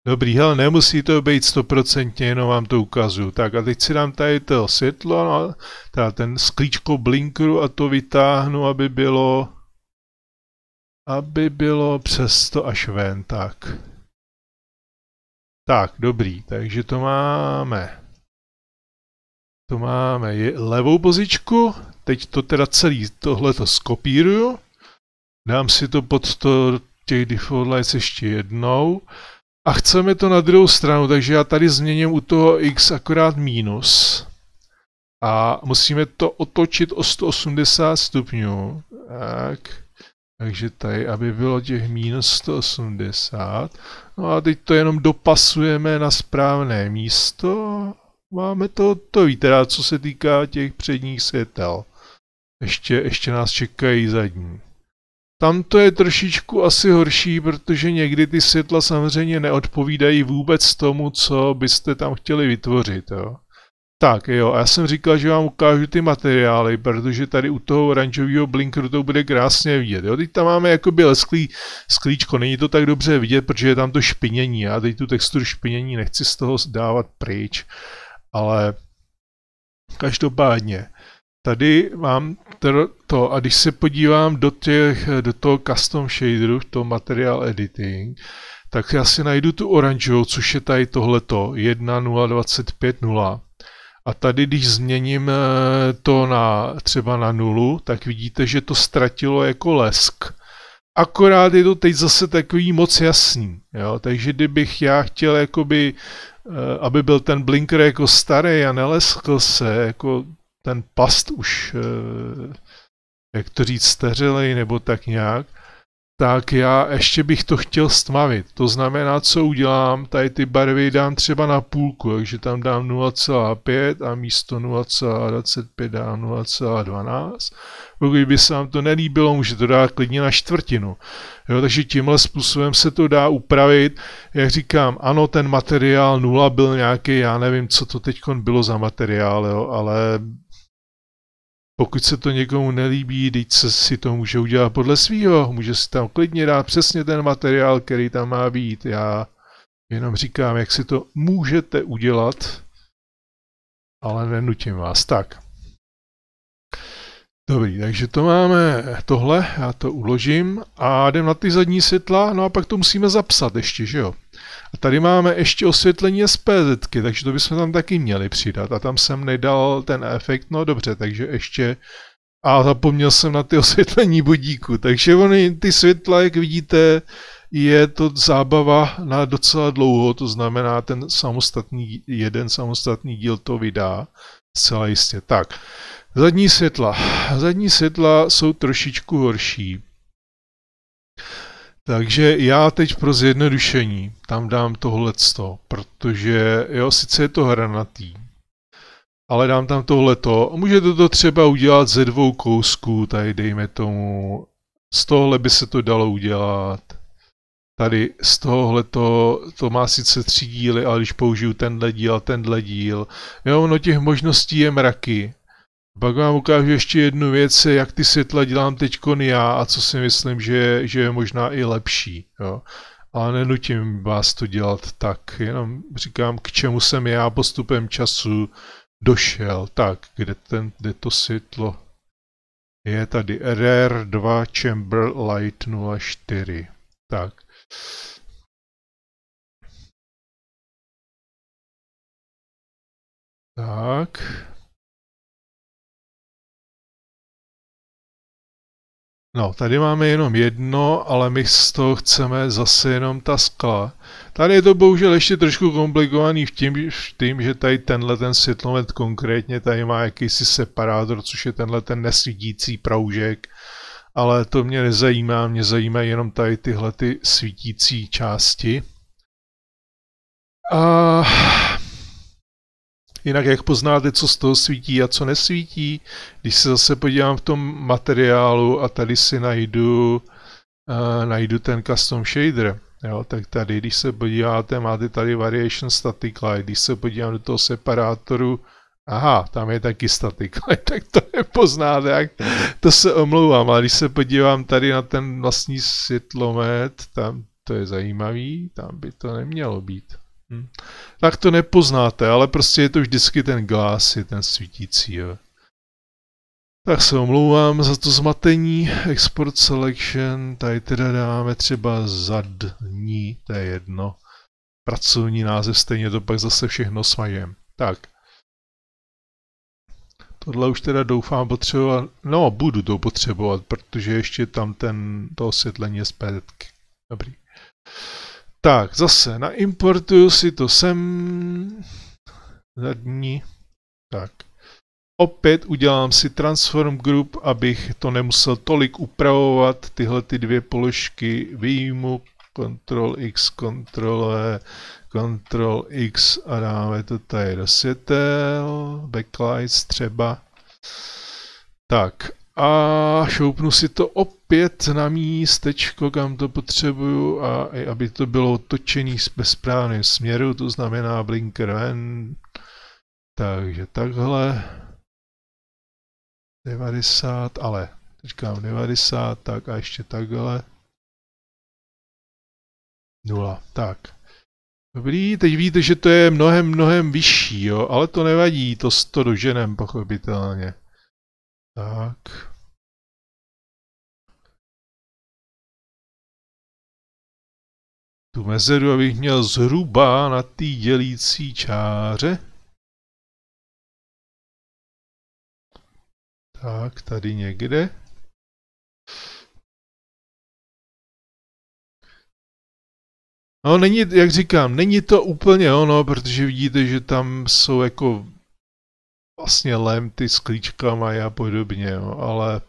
Speaker 2: Dobrý, hele, nemusí to být stoprocentně, jenom vám to ukazuju. Tak a teď si dám tady to světlo,
Speaker 1: no, teda ten sklíčko blinkru a to vytáhnu, aby bylo,
Speaker 2: aby bylo přes to až ven, tak. Tak, dobrý, takže to máme tu máme
Speaker 1: je levou pozičku, teď to teda celý tohle to skopíruju, dám si to pod to těch default lights ještě jednou a chceme to na druhou stranu, takže já tady změním u toho x akorát minus a musíme to otočit o 180 stupňů. Tak. Takže tady, aby bylo těch minus 180. No a teď to jenom dopasujeme na správné místo máme to, to víte, teda co se týká těch předních světel. Ještě, ještě nás čekají zadní. Tam to je trošičku asi horší, protože někdy ty světla samozřejmě neodpovídají vůbec tomu, co byste tam chtěli vytvořit. Jo. Tak jo, a já jsem říkal, že vám ukážu ty materiály, protože tady u toho oranžového blinkru to bude krásně vidět. Jo. Teď tam máme jakoby lesklý sklíčko, není to tak dobře vidět, protože je tam to špinění. Já teď tu texturu špinění nechci z toho dávat pryč ale každopádně tady mám to a když se podívám do, těch, do toho custom shaderu, to material editing, tak já si najdu tu oranžovou, což je tady tohleto 1.0.25.0. A tady, když změním eh, to na třeba na nulu, tak vidíte, že to ztratilo jako lesk. Akorát je to teď zase takový moc jasný. Jo? Takže kdybych já chtěl jakoby Eh, aby byl ten blinker jako starý a neleskl se, jako ten past už, eh, jak to říct, steřilej nebo tak nějak, tak já ještě bych to chtěl stmavit. To znamená, co udělám, tady ty barvy dám třeba na půlku, takže tam dám 0,5 a místo 0,25 dám 0,12. Pokud by se vám to nelíbilo, můžete to dát klidně na čtvrtinu. Jo, takže tímhle způsobem se to dá upravit. Jak říkám, ano, ten materiál 0 byl nějaký, já nevím, co to teď bylo za materiál, jo, ale pokud se to někomu nelíbí, teď se si to může udělat podle svýho, může si tam klidně dát přesně ten materiál, který tam má být. Já jenom říkám, jak si to můžete udělat, ale nenutím vás. Tak. Dobrý, takže to máme tohle, já to uložím a jdem na ty zadní světla, no a pak to musíme zapsat ještě, že jo? A tady máme ještě osvětlení SPZ, takže to bychom tam taky měli přidat. A tam jsem nedal ten efekt, no dobře, takže ještě a zapomněl jsem na ty osvětlení budíku. Takže ony, ty světla, jak vidíte, je to zábava na docela dlouho, to znamená, ten samostatný, jeden samostatný díl to vydá zcela jistě. Tak, zadní světla. Zadní světla jsou trošičku horší. Takže já teď pro zjednodušení tam dám tohleto, protože jo, sice je to hranatý, ale dám tam tohleto. Můžete to třeba udělat ze dvou kousků, tady dejme tomu. Z tohle by se to dalo udělat. Tady z tohohle to má sice tři díly, ale když použiju tenhle díl a tenhle díl. Jo, no těch možností je mraky. Pak vám ukážu ještě jednu věc, jak ty světla dělám teď já a co si myslím, že, že je možná i lepší. Jo. Ale nenutím vás to dělat tak, jenom říkám, k čemu jsem já postupem času došel. Tak, kde, ten, kde to světlo je tady RR 2 Chamber Light
Speaker 2: 04. Tak. Tak. No, tady máme jenom
Speaker 1: jedno, ale my z toho chceme zase jenom ta skla. Tady je to bohužel ještě trošku komplikovaný v tím, v tím že tady tenhle ten světlomet konkrétně tady má jakýsi separátor, což je tenhle ten nesvítící proužek, ale to mě nezajímá, mě zajímají jenom tady tyhle ty svítící části. A Jinak jak poznáte, co z toho svítí a co nesvítí? Když se zase podívám v tom materiálu a tady si najdu, uh, najdu ten custom shader, jo, tak tady, když se podíváte, máte tady variation static light, když se podívám do toho separátoru, Aha, tam je taky static light, tak to je poznáte, jak, to se omlouvám, ale když se podívám tady na ten vlastní světlomet, tam to je zajímavý, tam by to nemělo být. Hm. Tak to nepoznáte, ale prostě je to vždycky ten glás, je ten svítící. Jo. Tak se omlouvám za to zmatení. Export selection, tady teda dáme třeba zadní, to je jedno. Pracovní název, stejně to pak zase všechno smajem. Tak. Tohle už teda doufám potřebovat, no budu to potřebovat, protože ještě tam ten, to osvětlení je zpět. Dobrý. Tak, zase naimportuju si to sem. Zadní. Tak. Opět udělám si transform group, abych to nemusel tolik upravovat. Tyhle ty dvě položky výjimu. Ctrl X, Ctrl V, Ctrl X a dáme to tady do světel. Backlights třeba. Tak a šoupnu si to opět na místečko, kam to potřebuju a aby to bylo točený ve správném směru, to znamená blinker ven. Takže takhle.
Speaker 2: 90, ale říkám 90, tak a ještě takhle. 0, tak. Dobrý,
Speaker 1: teď víte, že to je mnohem, mnohem vyšší, jo, ale to nevadí, to, to doženem, pochopitelně
Speaker 2: tak tu mezeru, abych měl zhruba na té dělící čáře. Tak, tady někde. No, není, jak říkám, není to úplně ono, protože vidíte, že tam jsou jako vlastně ty s
Speaker 1: klíčkama a podobně, jo, ale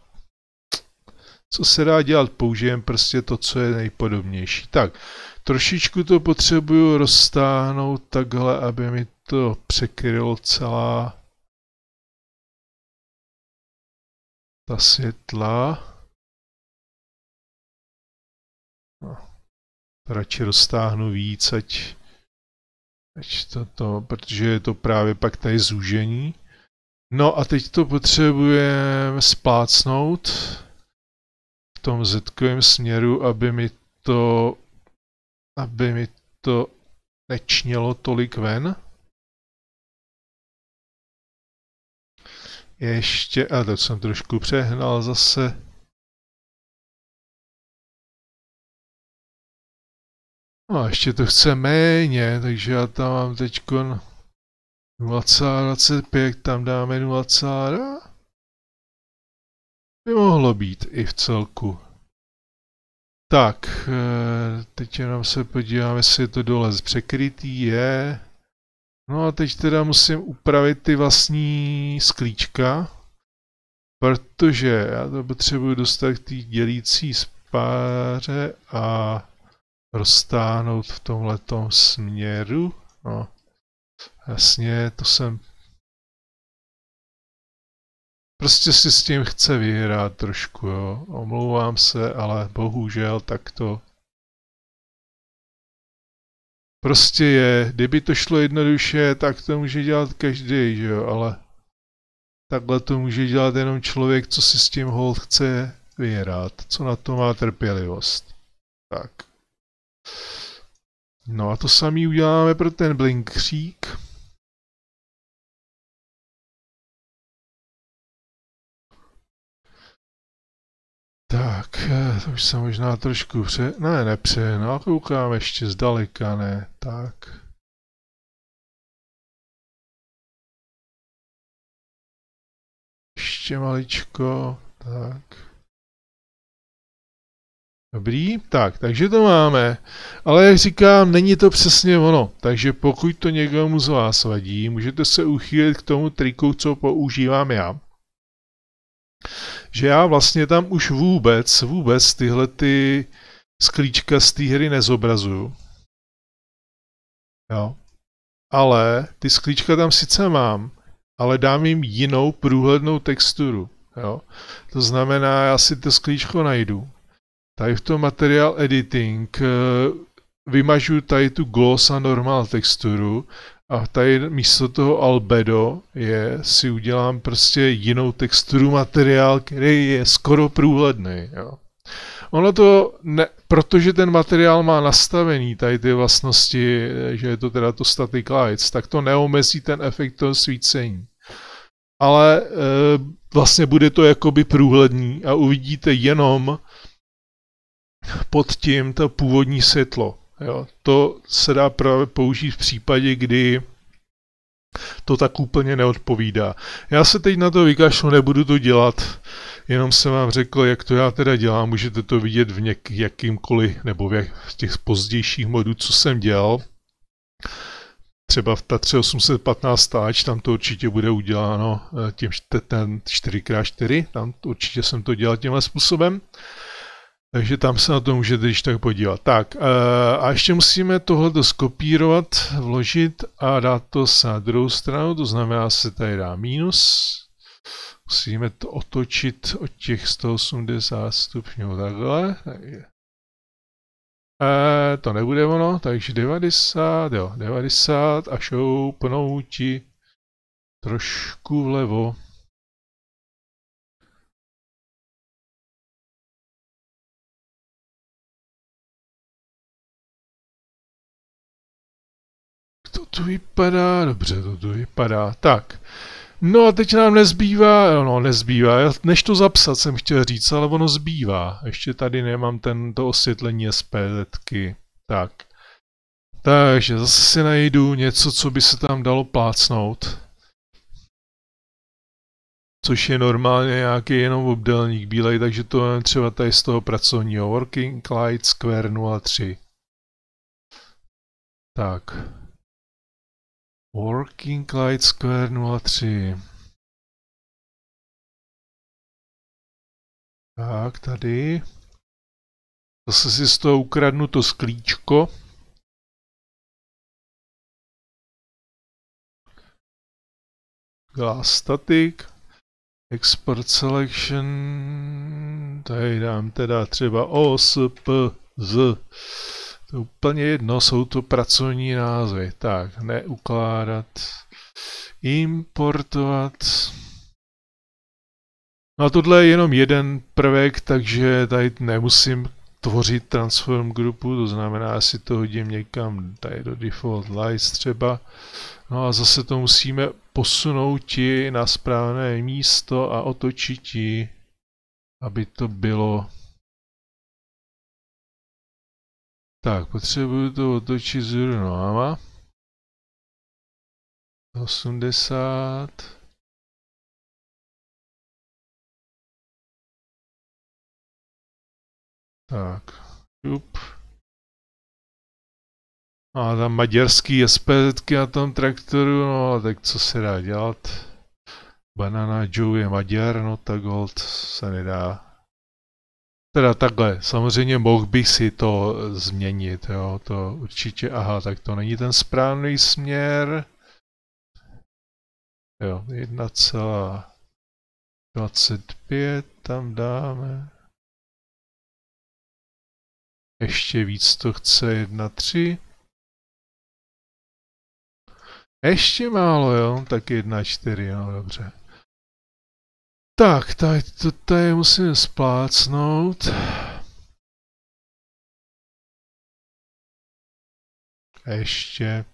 Speaker 1: co se dá dělat, použijem prostě to, co je nejpodobnější. Tak, trošičku to potřebuju roztáhnout
Speaker 2: takhle, aby mi to překrylo celá ta světla. No, radši roztáhnu víc, ať,
Speaker 1: ať to, to, protože je to právě pak tady zúžení. No a teď to potřebujeme splácnout v tom z
Speaker 2: směru, aby mi to, aby mi to nečnělo tolik ven. Ještě, a to jsem trošku přehnal zase. No a ještě to chce méně, takže
Speaker 1: já tam mám teďkon... 0,25, tam dáme 0,2. by mohlo být i v celku. Tak, eh, teď jenom se podíváme, jestli je to dole překrytý, je. No a teď teda musím upravit ty vlastní sklíčka, protože já to potřebuji dostat k té dělící spáře a roztáhnout v tomhletom směru. No. Jasně, to jsem... Prostě si s tím chce vyhrát trošku, jo. Omlouvám se, ale bohužel tak to prostě je. Kdyby to šlo jednoduše, tak to může dělat každý, že jo, ale takhle to může dělat jenom člověk, co si s tím hold chce vyhrát, co na to má
Speaker 2: trpělivost. Tak. No a to samý uděláme pro ten blinkřík. Tak, eh, to už jsem možná trošku pře... Ne, nepře, no, koukám ještě zdaleka, ne, tak. Ještě maličko, tak.
Speaker 1: Dobrý, tak, takže to máme. Ale jak říkám, není to přesně ono. Takže pokud to někomu z vás vadí, můžete se uchýlit k tomu triku, co používám já že já vlastně tam už vůbec, vůbec tyhle ty sklíčka z té hry nezobrazuju. Jo. Ale ty sklíčka tam sice mám, ale dám jim jinou průhlednou texturu. Jo. To znamená, já si to sklíčko najdu. Tady v tom materiál editing eh, vymažu tady tu gloss a normal texturu a tady místo toho albedo je, si udělám prostě jinou texturu materiál, který je skoro průhledný. Jo. Ono to, ne, protože ten materiál má nastavený tady ty vlastnosti, že je to teda to static lights, tak to neomezí ten efekt toho svícení. Ale e, vlastně bude to jakoby průhledný a uvidíte jenom pod tím to původní světlo. Jo, to se dá právě použít v případě, kdy to tak úplně neodpovídá. Já se teď na to vykašlu, no, nebudu to dělat, jenom jsem vám řekl, jak to já teda dělám, můžete to vidět v něk- jakýmkoliv, nebo v, jak- v těch pozdějších modů, co jsem dělal. Třeba v Tatře 815 stáč, tam to určitě bude uděláno eh, tím, ten 4x4, tam určitě jsem to dělal tímhle způsobem. Takže tam se na to můžete když tak podívat. Tak eh, a ještě musíme tohle skopírovat, vložit a dát to se na druhou stranu, to znamená se tady dá minus. Musíme to otočit od těch 180 stupňů takhle. Takže. E, to nebude ono, takže 90, jo,
Speaker 2: 90 a šoupnou ti trošku vlevo. to vypadá, dobře to tu vypadá, tak. No a teď nám nezbývá,
Speaker 1: no nezbývá, než to zapsat jsem chtěl říct, ale ono zbývá. Ještě tady nemám tento osvětlení SPZky, tak. Takže zase si najdu něco, co by se tam dalo plácnout. Což je normálně nějaký jenom obdelník bílej, takže to je třeba tady z toho pracovního
Speaker 2: Working Light Square 03. Tak. Working Light Square 03. Tak, tady. Zase si z toho ukradnu to sklíčko. Glass Static. Export Selection. Tady dám teda třeba OSPZ.
Speaker 1: z to je úplně jedno, jsou to pracovní názvy. Tak, neukládat, importovat. No a tohle je jenom jeden prvek, takže tady nemusím tvořit transform grupu, to znamená, si to hodím někam tady do default lights třeba. No a zase to musíme posunout na správné
Speaker 2: místo a otočit ti, aby to bylo Tak, potřebuju to otočit z nohama. 80. Tak, šup. A tam maďarský SPZ
Speaker 1: na tom traktoru, no tak co se dá dělat? Banana Joe je Maďar, no tak hold se nedá Teda takhle, samozřejmě mohl bych si to změnit, jo, to určitě, aha, tak to není ten správný
Speaker 2: směr. Jo, 1,25 tam dáme. Ještě víc to chce 1,3. Ještě málo, jo, tak 1,4, jo, no, dobře. 1,4. Tak, tady, tady musíme splácnout. Ještě.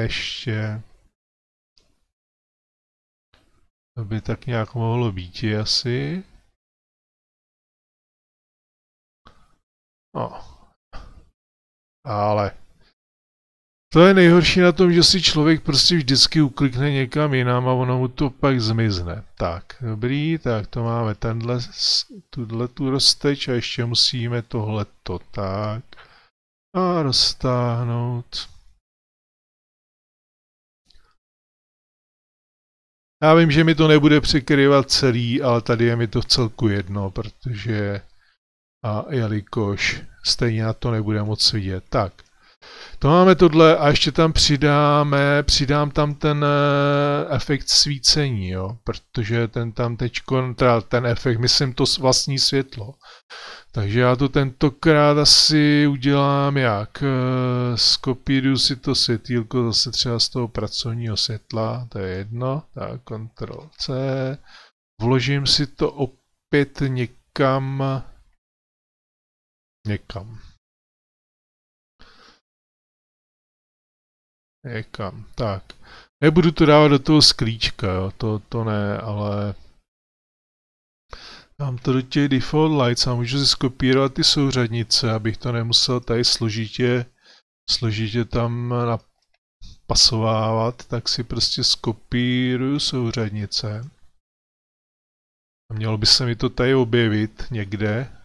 Speaker 2: Ještě. To by tak nějak mohlo být asi. No. Ale. To je nejhorší na tom, že si člověk prostě vždycky uklikne
Speaker 1: někam jinam a ono mu to pak zmizne. Tak, dobrý, tak to máme tenhle, tuhle tu rozteč a ještě musíme tohleto tak
Speaker 2: a roztáhnout. Já vím, že mi to nebude překrývat celý, ale tady je mi to v celku
Speaker 1: jedno, protože a jelikož stejně na to nebude moc vidět. Tak, to máme tohle a ještě tam přidáme, přidám tam ten eh, efekt svícení, jo, protože ten tam teď teda ten efekt, myslím to vlastní světlo. Takže já to tentokrát asi udělám jak? Eh, skopíruju si to světýlko zase třeba z toho pracovního světla, to je jedno, tak Ctrl C. Vložím si to opět
Speaker 2: někam, někam. někam. Tak. Nebudu to dávat do toho sklíčka, jo. To, to ne, ale... Dám
Speaker 1: to do těch default lights a můžu si skopírovat ty souřadnice, abych to nemusel tady složitě, složitě tam napasovávat, tak si prostě skopíruju souřadnice. A mělo by se mi to tady objevit někde.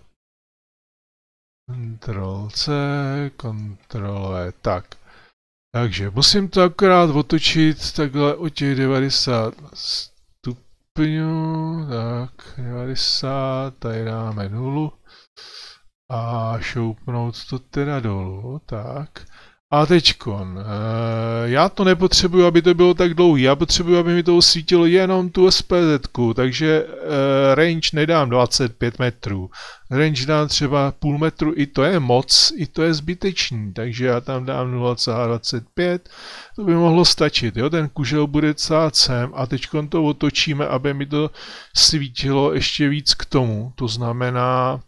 Speaker 1: Ctrl C, Ctrl V, tak. Takže musím to akorát otočit takhle o těch 90 stupňů, tak 90, tady dáme nulu a šoupnout to teda dolů, tak. A teďkon, eh, já to nepotřebuju, aby to bylo tak dlouhý, já potřebuju, aby mi to osvítilo jenom tu SPZ, takže eh, range nedám 25 metrů, range dám třeba půl metru, i to je moc, i to je zbytečný, takže já tam dám 0,25, to by mohlo stačit, jo, ten kužel bude cát sem a teďkon to otočíme, aby mi to svítilo ještě víc k tomu, to znamená,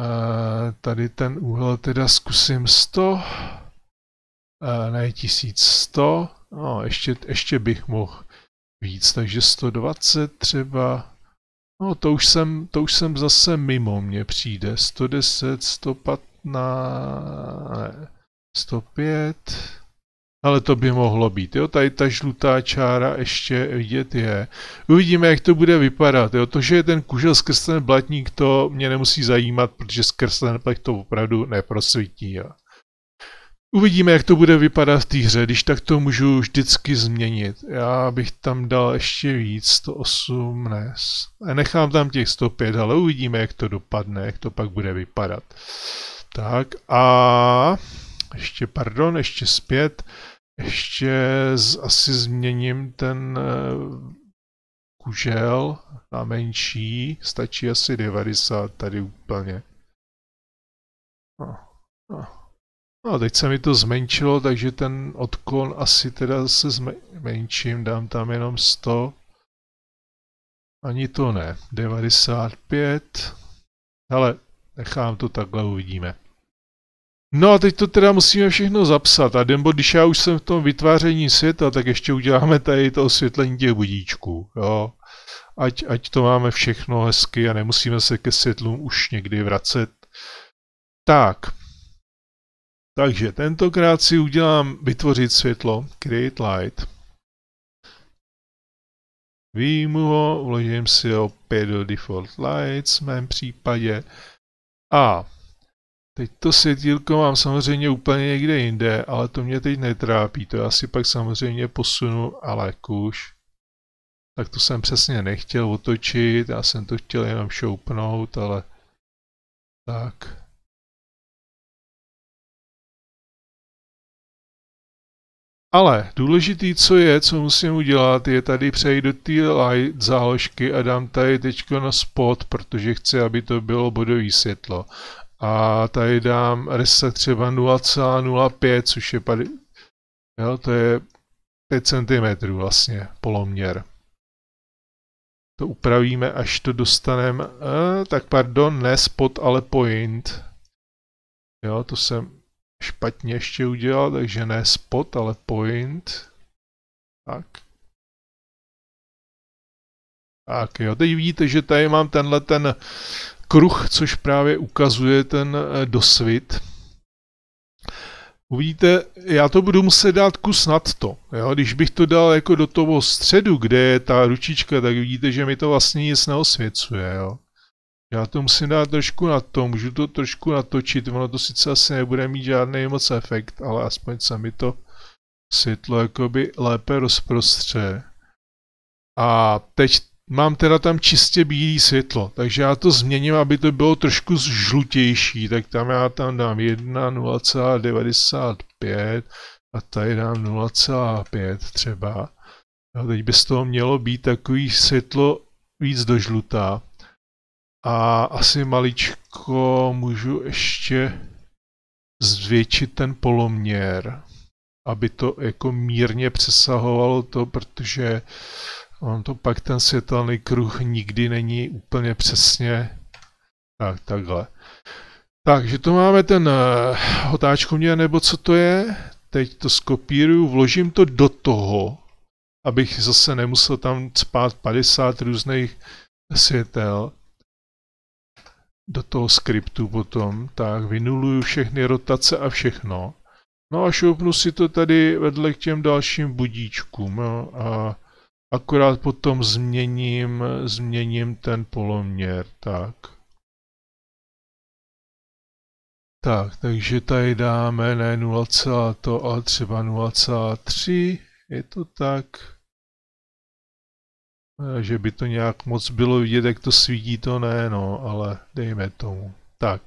Speaker 1: eh, tady ten úhel teda zkusím 100, Eh, ne 1100, no ještě, ještě bych mohl víc, takže 120 třeba, no to už jsem, to už jsem zase mimo, mě přijde, 110, 115, ne, 105, ale to by mohlo být. Jo? Tady ta žlutá čára ještě vidět je. Uvidíme, jak to bude vypadat. Jo? To, že je ten kužel skrz ten blatník, to mě nemusí zajímat, protože skrz ten plech to opravdu neprosvítí. Jo? Uvidíme, jak to bude vypadat v té hře, když tak to můžu vždycky změnit. Já bych tam dal ještě víc, 108 ne. A nechám tam těch 105, ale uvidíme, jak to dopadne, jak to pak bude vypadat. Tak a ještě, pardon, ještě zpět. Ještě z, asi změním ten eh, kužel na menší, stačí asi 90 tady úplně. No, no. No, teď se mi to zmenšilo, takže ten odklon asi teda se zmenším, dám tam jenom 100. Ani to ne, 95. Ale nechám to takhle, uvidíme. No a teď to teda musíme všechno zapsat. A nebo když já už jsem v tom vytváření světa, tak ještě uděláme tady to osvětlení těch budíčků. Jo. Ať, ať to máme všechno hezky a nemusíme se ke světlům už někdy vracet. Tak, takže tentokrát si udělám vytvořit světlo, create light. Výjmu ho, vložím si ho opět do default lights v mém případě. A teď to světílko mám samozřejmě úplně někde jinde, ale to mě teď netrápí, to já si pak samozřejmě posunu, ale
Speaker 2: kuž. Tak to jsem přesně nechtěl otočit, já jsem to chtěl jenom šoupnout, ale tak. Ale důležitý, co je, co musím
Speaker 1: udělat, je tady přejít do té light záložky a dám tady tečko na spot, protože chci, aby to bylo bodový světlo. A tady dám reset třeba 0,05, což je 50, jo, to je 5 cm vlastně poloměr. To upravíme, až to dostaneme, eh, tak pardon, ne spot, ale point. Jo, to jsem špatně ještě udělal, takže ne spot, ale point. Tak. Tak jo, teď vidíte, že tady mám tenhle ten kruh, což právě ukazuje ten eh, dosvit. Uvidíte, já to budu muset dát kus nad to. Jo? Když bych to dal jako do toho středu, kde je ta ručička, tak vidíte, že mi to vlastně nic neosvěcuje. Jo? Já to musím dát trošku na to, můžu to trošku natočit, ono to sice asi nebude mít žádný moc efekt, ale aspoň se mi to světlo jakoby lépe rozprostře. A teď mám teda tam čistě bílé světlo, takže já to změním, aby to bylo trošku žlutější, tak tam já tam dám 1, 0,95 a tady dám 0,5 třeba. A teď by z toho mělo být takový světlo víc do žlutá. A asi maličko můžu ještě zvětšit ten poloměr, aby to jako mírně přesahovalo to, protože on to pak ten světelný kruh nikdy není úplně přesně tak, takhle. Takže to máme ten eh, otáčku mě, nebo co to je. Teď to skopíruju, vložím to do toho, abych zase nemusel tam spát 50 různých světel do toho skriptu potom, tak vynuluju všechny rotace a všechno. No a šoupnu si to tady vedle k těm dalším budíčkům jo, a akorát potom změním, změním ten poloměr, tak. Tak, takže tady dáme ne 0, to, ale třeba 0,3, je to tak. Eh, že by to nějak moc bylo vidět, jak to svítí, to ne, no, ale dejme tomu. Tak.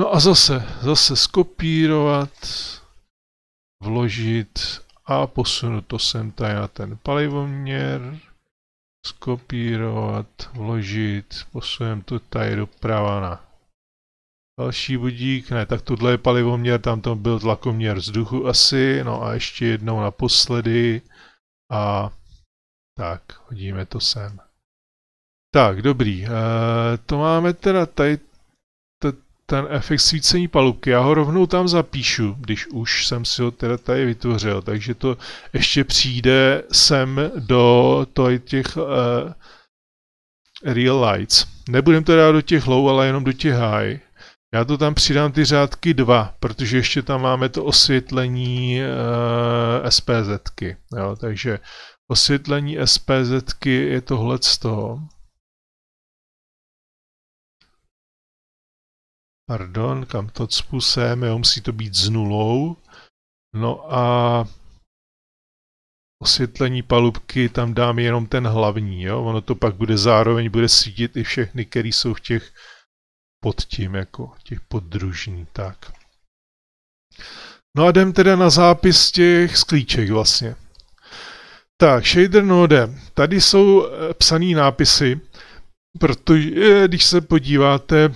Speaker 1: No a zase, zase skopírovat, vložit a posunu to sem tady na ten palivoměr, skopírovat, vložit, posunem to tady doprava na další budík, ne, tak tohle je palivoměr, tam to byl tlakoměr vzduchu asi, no a ještě jednou naposledy a tak, hodíme to sem. Tak, dobrý. E, to máme teda tady ten efekt svícení palubky. Já ho rovnou tam zapíšu, když už jsem si ho teda tady vytvořil, takže to ještě přijde sem do těch e, real lights. Nebudem teda do těch low, ale jenom do těch high. Já to tam přidám ty řádky 2, protože ještě tam máme to osvětlení uh, eh, SPZky. Jo, takže
Speaker 2: Osvětlení SPZ je toho. Pardon, kam to způsobem, jo, musí to být s nulou. No a osvětlení
Speaker 1: palubky, tam dám jenom ten hlavní, jo? ono to pak bude zároveň, bude svítit i všechny, které jsou v těch pod tím, jako těch poddružní, tak. No a jdem teda na zápis těch sklíček vlastně. Tak, shader node. Tady jsou eh, psané nápisy, protože eh, když se podíváte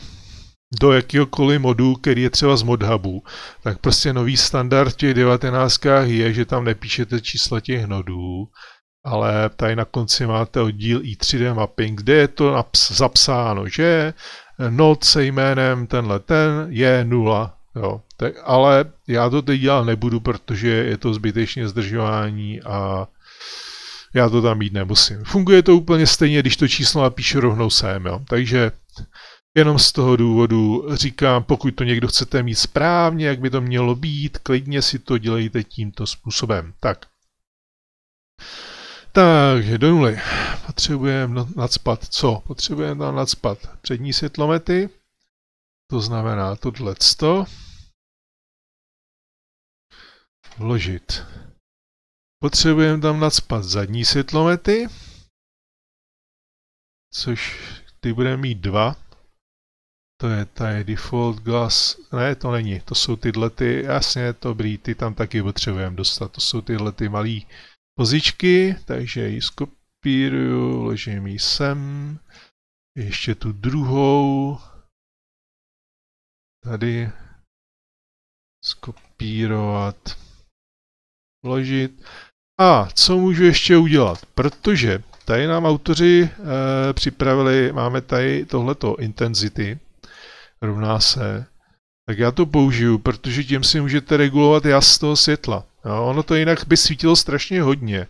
Speaker 1: do jakéhokoliv modu, který je třeba z modhubu, tak prostě nový standard v těch devatenáctkách je, že tam nepíšete čísla těch nodů, ale tady na konci máte oddíl i3D mapping, kde je to zapsáno, že node se jménem tenhle ten je nula. Jo. Tak, ale já to teď dělat nebudu, protože je to zbytečně zdržování a já to tam mít nemusím. Funguje to úplně stejně, když to číslo napíšu rovnou sem, jo. Takže jenom z toho důvodu říkám, pokud to někdo chcete mít správně, jak by to mělo být, klidně si to dělejte tímto způsobem. Tak. Takže do nuly. Potřebujeme nadspat co? Potřebujeme tam nadspat přední světlomety, to znamená tohle 100.
Speaker 2: Vložit Potřebujeme tam nadspat zadní světlomety, což ty budeme mít
Speaker 1: dva. To je, ta default glass, ne, to není, to jsou tyhle ty, jasně, dobrý, ty tam taky potřebujeme dostat, to jsou tyhle ty malý pozičky, takže ji skopíruju, vložím ji sem, ještě tu
Speaker 2: druhou, tady, skopírovat, vložit. A co můžu ještě
Speaker 1: udělat? Protože tady nám autoři e, připravili, máme tady tohleto intenzity. rovná se, tak já to použiju, protože tím si můžete regulovat jas toho světla. No, ono to jinak by svítilo strašně hodně.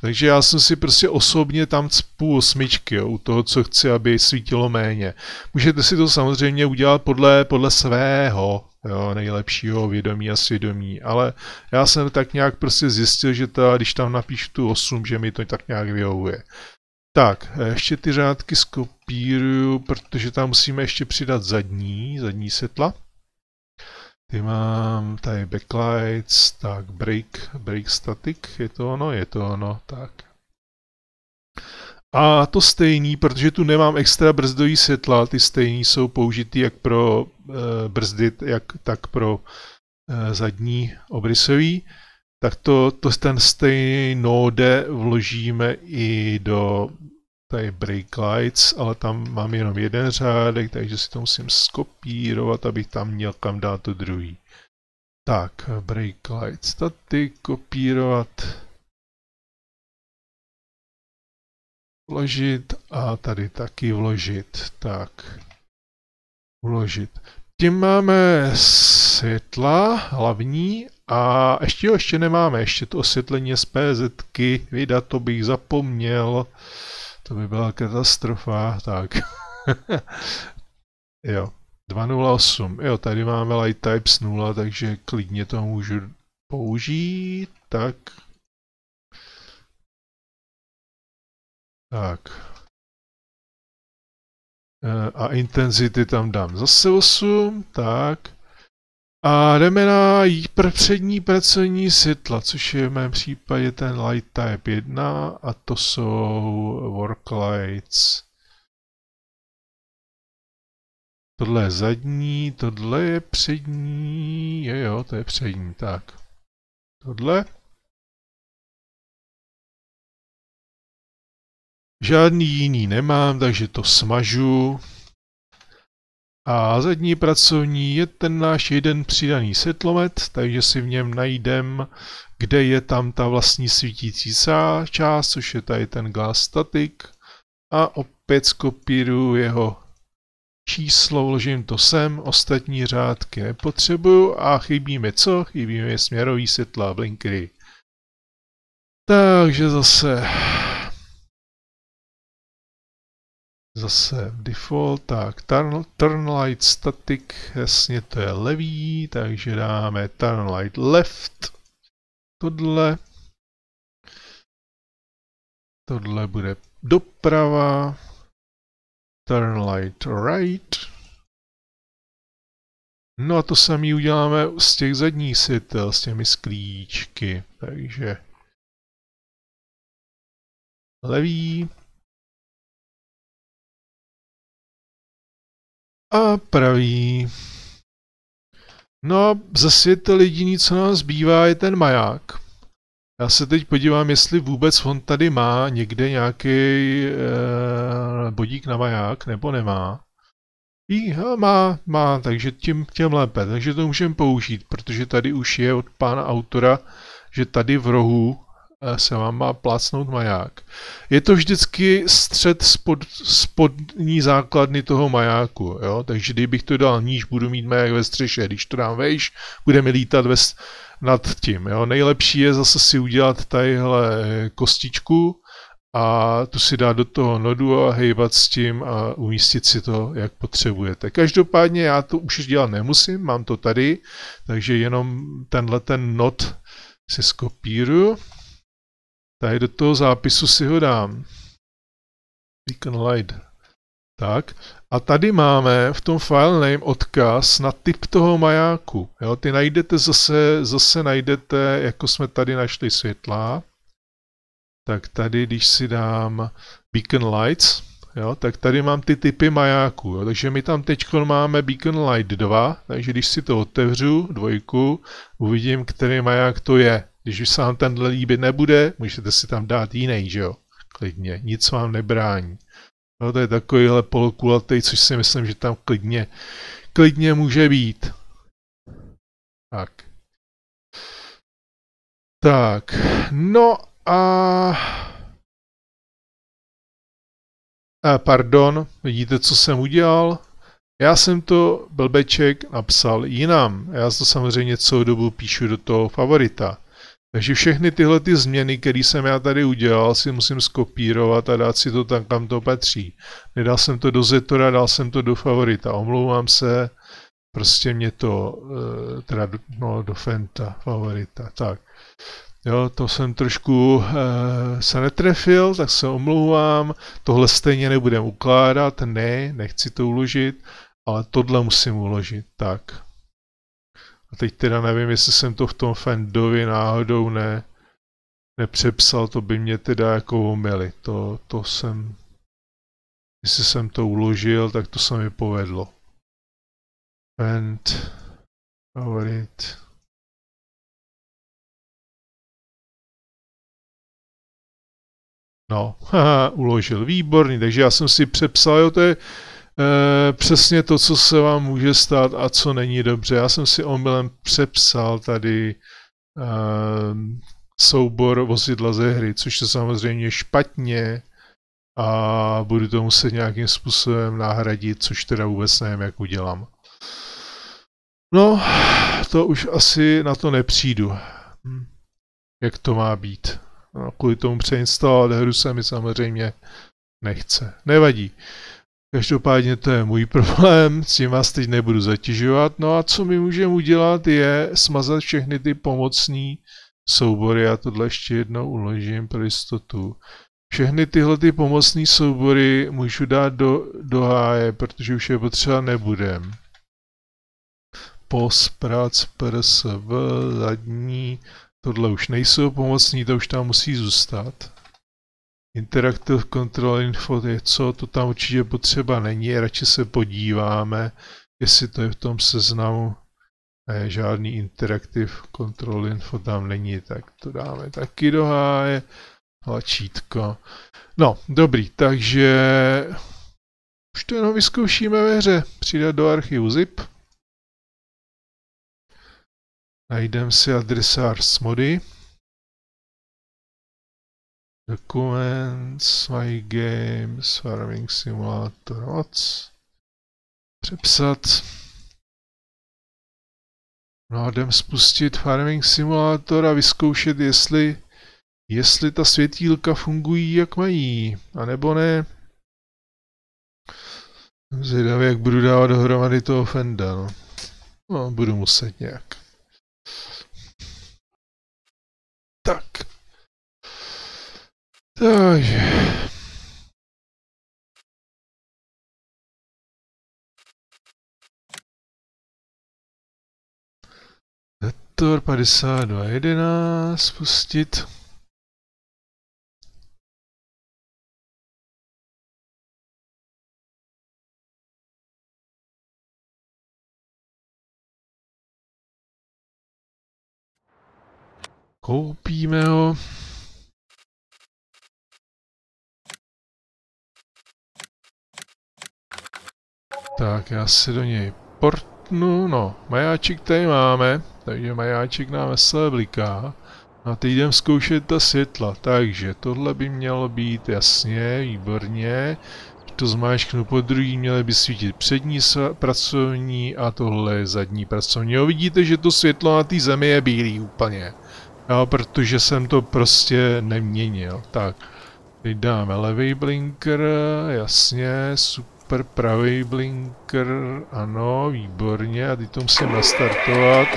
Speaker 1: Takže já jsem si prostě osobně tam cpu osmičky jo, u toho, co chci, aby svítilo méně. Můžete si to samozřejmě udělat podle, podle svého, jo, nejlepšího vědomí a svědomí, ale já jsem tak nějak prostě zjistil, že ta, když tam napíšu tu 8, že mi to tak nějak vyhovuje. Tak, eh, ještě ty řádky skopíruju, protože tam musíme ještě přidat zadní, zadní setla. Ty mám tady backlights, tak break, break static, je to ono, je to ono, tak. A to stejný, protože tu nemám extra brzdový světla, ty stejný jsou použitý jak pro e, brzdy, jak, tak pro e, zadní obrysový, tak to, to ten stejný node vložíme i do tady brake lights, ale tam mám jenom jeden řádek, takže si to musím skopírovat, abych tam měl kam dát to druhý. Tak, brake lights, tady kopírovat vložit a tady taky vložit. Tak, vložit. Tím máme světla hlavní a ještě ho ještě nemáme, ještě to osvětlení z PZ, vydat to bych zapomněl. To by byla katastrofa, tak. jo, 208, jo, tady máme Light Types 0, takže klidně
Speaker 2: to můžu použít, tak Tak. Eh, a intenzity tam dám zase 8, tak. A jdeme na
Speaker 1: přední pracovní světla, což je v mém případě ten Light Type 1 a to jsou Lights.
Speaker 2: Tohle je zadní, tohle je přední, je jo, to je přední, tak. Tohle. Žádný jiný nemám, takže to smažu.
Speaker 1: A zadní pracovní je ten náš jeden přidaný světlomet, takže si v něm najdem, kde je tam ta vlastní svítící část, což je tady ten glass static. A opět skopíruju jeho číslo, vložím to sem, ostatní řádky nepotřebuju a chybí mi co? Chybí mi směrový světla blinkery. Takže zase Zase default, tak turn, turn light static, jasně to je levý, takže dáme
Speaker 2: turn light left, tohle, tohle bude doprava, turn light
Speaker 1: right, No a to samý uděláme z těch zadních
Speaker 2: světel, s těmi sklíčky, takže levý, A praví. No a ze světa
Speaker 1: jediný, co nám zbývá, je ten maják. Já se teď podívám, jestli vůbec on tady má někde nějaký e, bodík na maják, nebo nemá. I no, má, má, takže tím, tím lépe. Takže to můžeme použít, protože tady už je od pána autora, že tady v rohu se vám má plácnout maják. Je to vždycky střed spod, spodní základny toho majáku, jo? takže kdybych to dal níž, budu mít maják ve střeše, když to dám vejš, bude mi lítat ve, nad tím. Jo? Nejlepší je zase si udělat tadyhle kostičku a tu si dát do toho nodu a hejbat s tím a umístit si to, jak potřebujete. Každopádně já to už dělat nemusím, mám to tady, takže jenom tenhle ten not si skopíruju Tady do toho zápisu si ho dám. Beacon Light. Tak. A tady máme v tom file name odkaz na typ toho majáku. Jo, ty najdete zase, zase najdete, jako jsme tady našli světla. Tak tady, když si dám Beacon Lights, jo, tak tady mám ty typy majáků. Jo, takže my tam teď máme Beacon Light 2, takže když si to otevřu, dvojku, uvidím, který maják to je. Když už se vám tenhle líbit nebude, můžete si tam dát jiný, že jo? Klidně, nic vám nebrání. No, to je takovýhle polokulatý, což si myslím, že tam klidně, klidně může být. Tak.
Speaker 2: Tak, no a... a... Pardon, vidíte, co jsem udělal?
Speaker 1: Já jsem to blbeček napsal jinam. Já to samozřejmě celou dobu píšu do toho favorita. Takže všechny tyhle ty změny, které jsem já tady udělal, si musím skopírovat a dát si to tam, kam to patří. Nedal jsem to do Zetora, dal jsem to do favorita. Omlouvám se, prostě mě to, eh, teda no, do Fenta, favorita, tak. Jo, to jsem trošku e, se netrefil, tak se omlouvám. Tohle stejně nebudem ukládat, ne, nechci to uložit, ale tohle musím uložit, tak. A teď teda nevím, jestli jsem to v tom Fendovi náhodou ne, nepřepsal, to by mě teda jako omily. To, to jsem, jestli jsem to uložil, tak to se
Speaker 2: mi povedlo. Fend, favorit. No, haha, uložil, výborný, takže já jsem si přepsal, jo, to je, e,
Speaker 1: přesně to, co se vám může stát a co není dobře. Já jsem si omylem přepsal tady e, soubor vozidla ze hry, což je samozřejmě špatně a budu to muset nějakým způsobem nahradit, což teda vůbec nevím, jak udělám. No, to už asi na to nepřijdu. Hm, jak to má být? No, kvůli tomu přeinstalovat hru se mi samozřejmě nechce. Nevadí. Každopádně to je můj problém, s tím vás teď nebudu zatěžovat. No a co my můžeme udělat, je smazat všechny ty pomocní soubory. Já tohle ještě jednou uložím pro jistotu. Všechny tyhle ty pomocní soubory můžu dát do, do háje, protože už je potřeba nebudem. Post, prac, prs, v, zadní, tohle už nejsou pomocní, to už tam musí zůstat. Interactive Control Info je co to tam určitě potřeba není, radši se podíváme, jestli to je v tom seznamu. Ne, žádný Interactive Control Info tam není, tak to dáme taky do háje. Hlačítko. No, dobrý, takže už to jenom vyzkoušíme
Speaker 2: ve hře. Přidat do archivu zip. Najdeme si adresár s mody.
Speaker 1: Dokuments, my game, farming simulator, what? Přepsat. No a jdem spustit farming simulator a vyzkoušet, jestli, jestli ta světílka fungují, jak mají, a nebo ne. Zvědavě, jak budu dávat dohromady toho Fenda, no. No, budu muset nějak.
Speaker 2: Tak. Takže... Vektor 5211 spustit. Koupíme ho.
Speaker 1: tak já si do něj portnu, no, majáčik tady máme, takže majáčik nám veselé bliká. No a teď jdem zkoušet ta světla, takže tohle by mělo být jasně, výborně. To zmáčknu po druhý, měly by svítit přední pracovní a tohle je zadní pracovní. Jo, vidíte, že to světlo na té zemi je bílý úplně. Jo, protože jsem to prostě neměnil. Tak, teď dáme levý blinker, jasně, super super, pravý blinker, ano, výborně, a teď to musím nastartovat.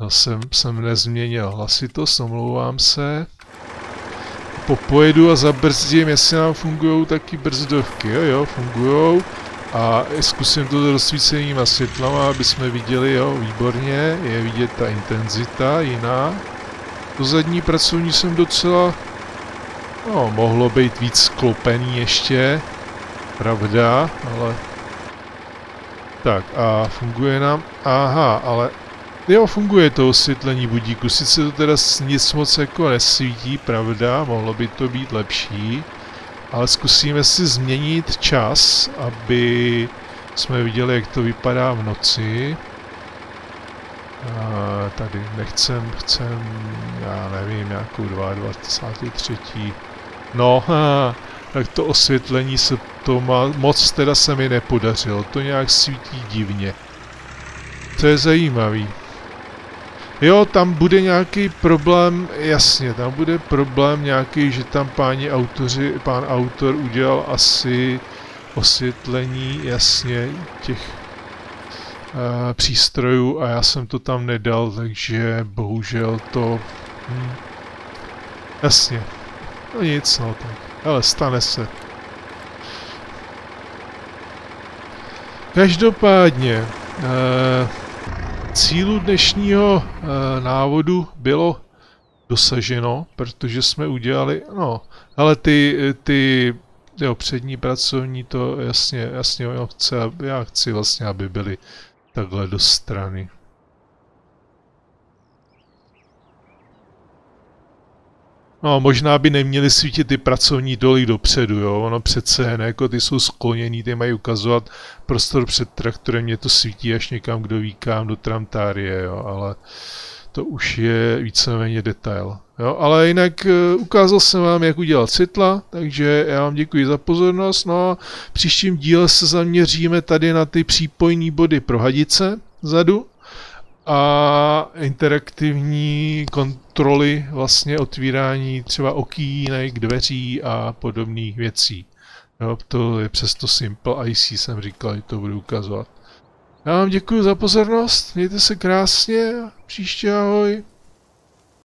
Speaker 1: Zase jsem nezměnil hlasitost, omlouvám se. Popojedu a zabrzdím, jestli nám fungují taky brzdovky, jo jo, fungujou. A zkusím to rozsvícenýma světlama, aby jsme viděli, jo, výborně, je vidět ta intenzita jiná. To zadní pracovní jsem docela No, mohlo být víc sklopený ještě pravda, ale... Tak a funguje nám... Aha, ale... Jo, funguje to osvětlení budíku, sice to teda nic moc jako nesvítí, pravda, mohlo by to být lepší, ale zkusíme si změnit čas, aby jsme viděli, jak to vypadá v noci. A tady nechcem, chcem, já nevím, nějakou 22. 23. No, tak to osvětlení se to má, moc teda se mi nepodařilo, to nějak svítí divně. To je zajímavý. Jo, tam bude nějaký problém, jasně, tam bude problém nějaký, že tam páni autoři, pán autor udělal asi osvětlení, jasně, těch uh, přístrojů a já jsem to tam nedal, takže bohužel to... Hm, jasně, no nic, no tak. Ale stane se. Každopádně, eh, cílu dnešního eh, návodu bylo dosaženo, protože jsme udělali, no, ale ty, ty jo, přední pracovní, to jasně, jasně, jo, chce já chci vlastně, aby byly takhle do strany. No, možná by neměli svítit ty pracovní doly dopředu, jo. Ono přece, ne, jako ty jsou skloněný, ty mají ukazovat prostor před traktorem, mě to svítí až někam, kdo ví kam, do tramtárie, jo, ale to už je víceméně detail. Jo, ale jinak eh, ukázal jsem vám, jak udělat citla, takže já vám děkuji za pozornost. No a příštím díle se zaměříme tady na ty přípojní body pro hadice zadu a interaktivní kontroly vlastně otvírání třeba okýnek, dveří a podobných věcí. Jo, to je přesto Simple IC, jsem říkal, že to budu ukazovat. Já vám děkuji za pozornost, mějte se krásně příště ahoj.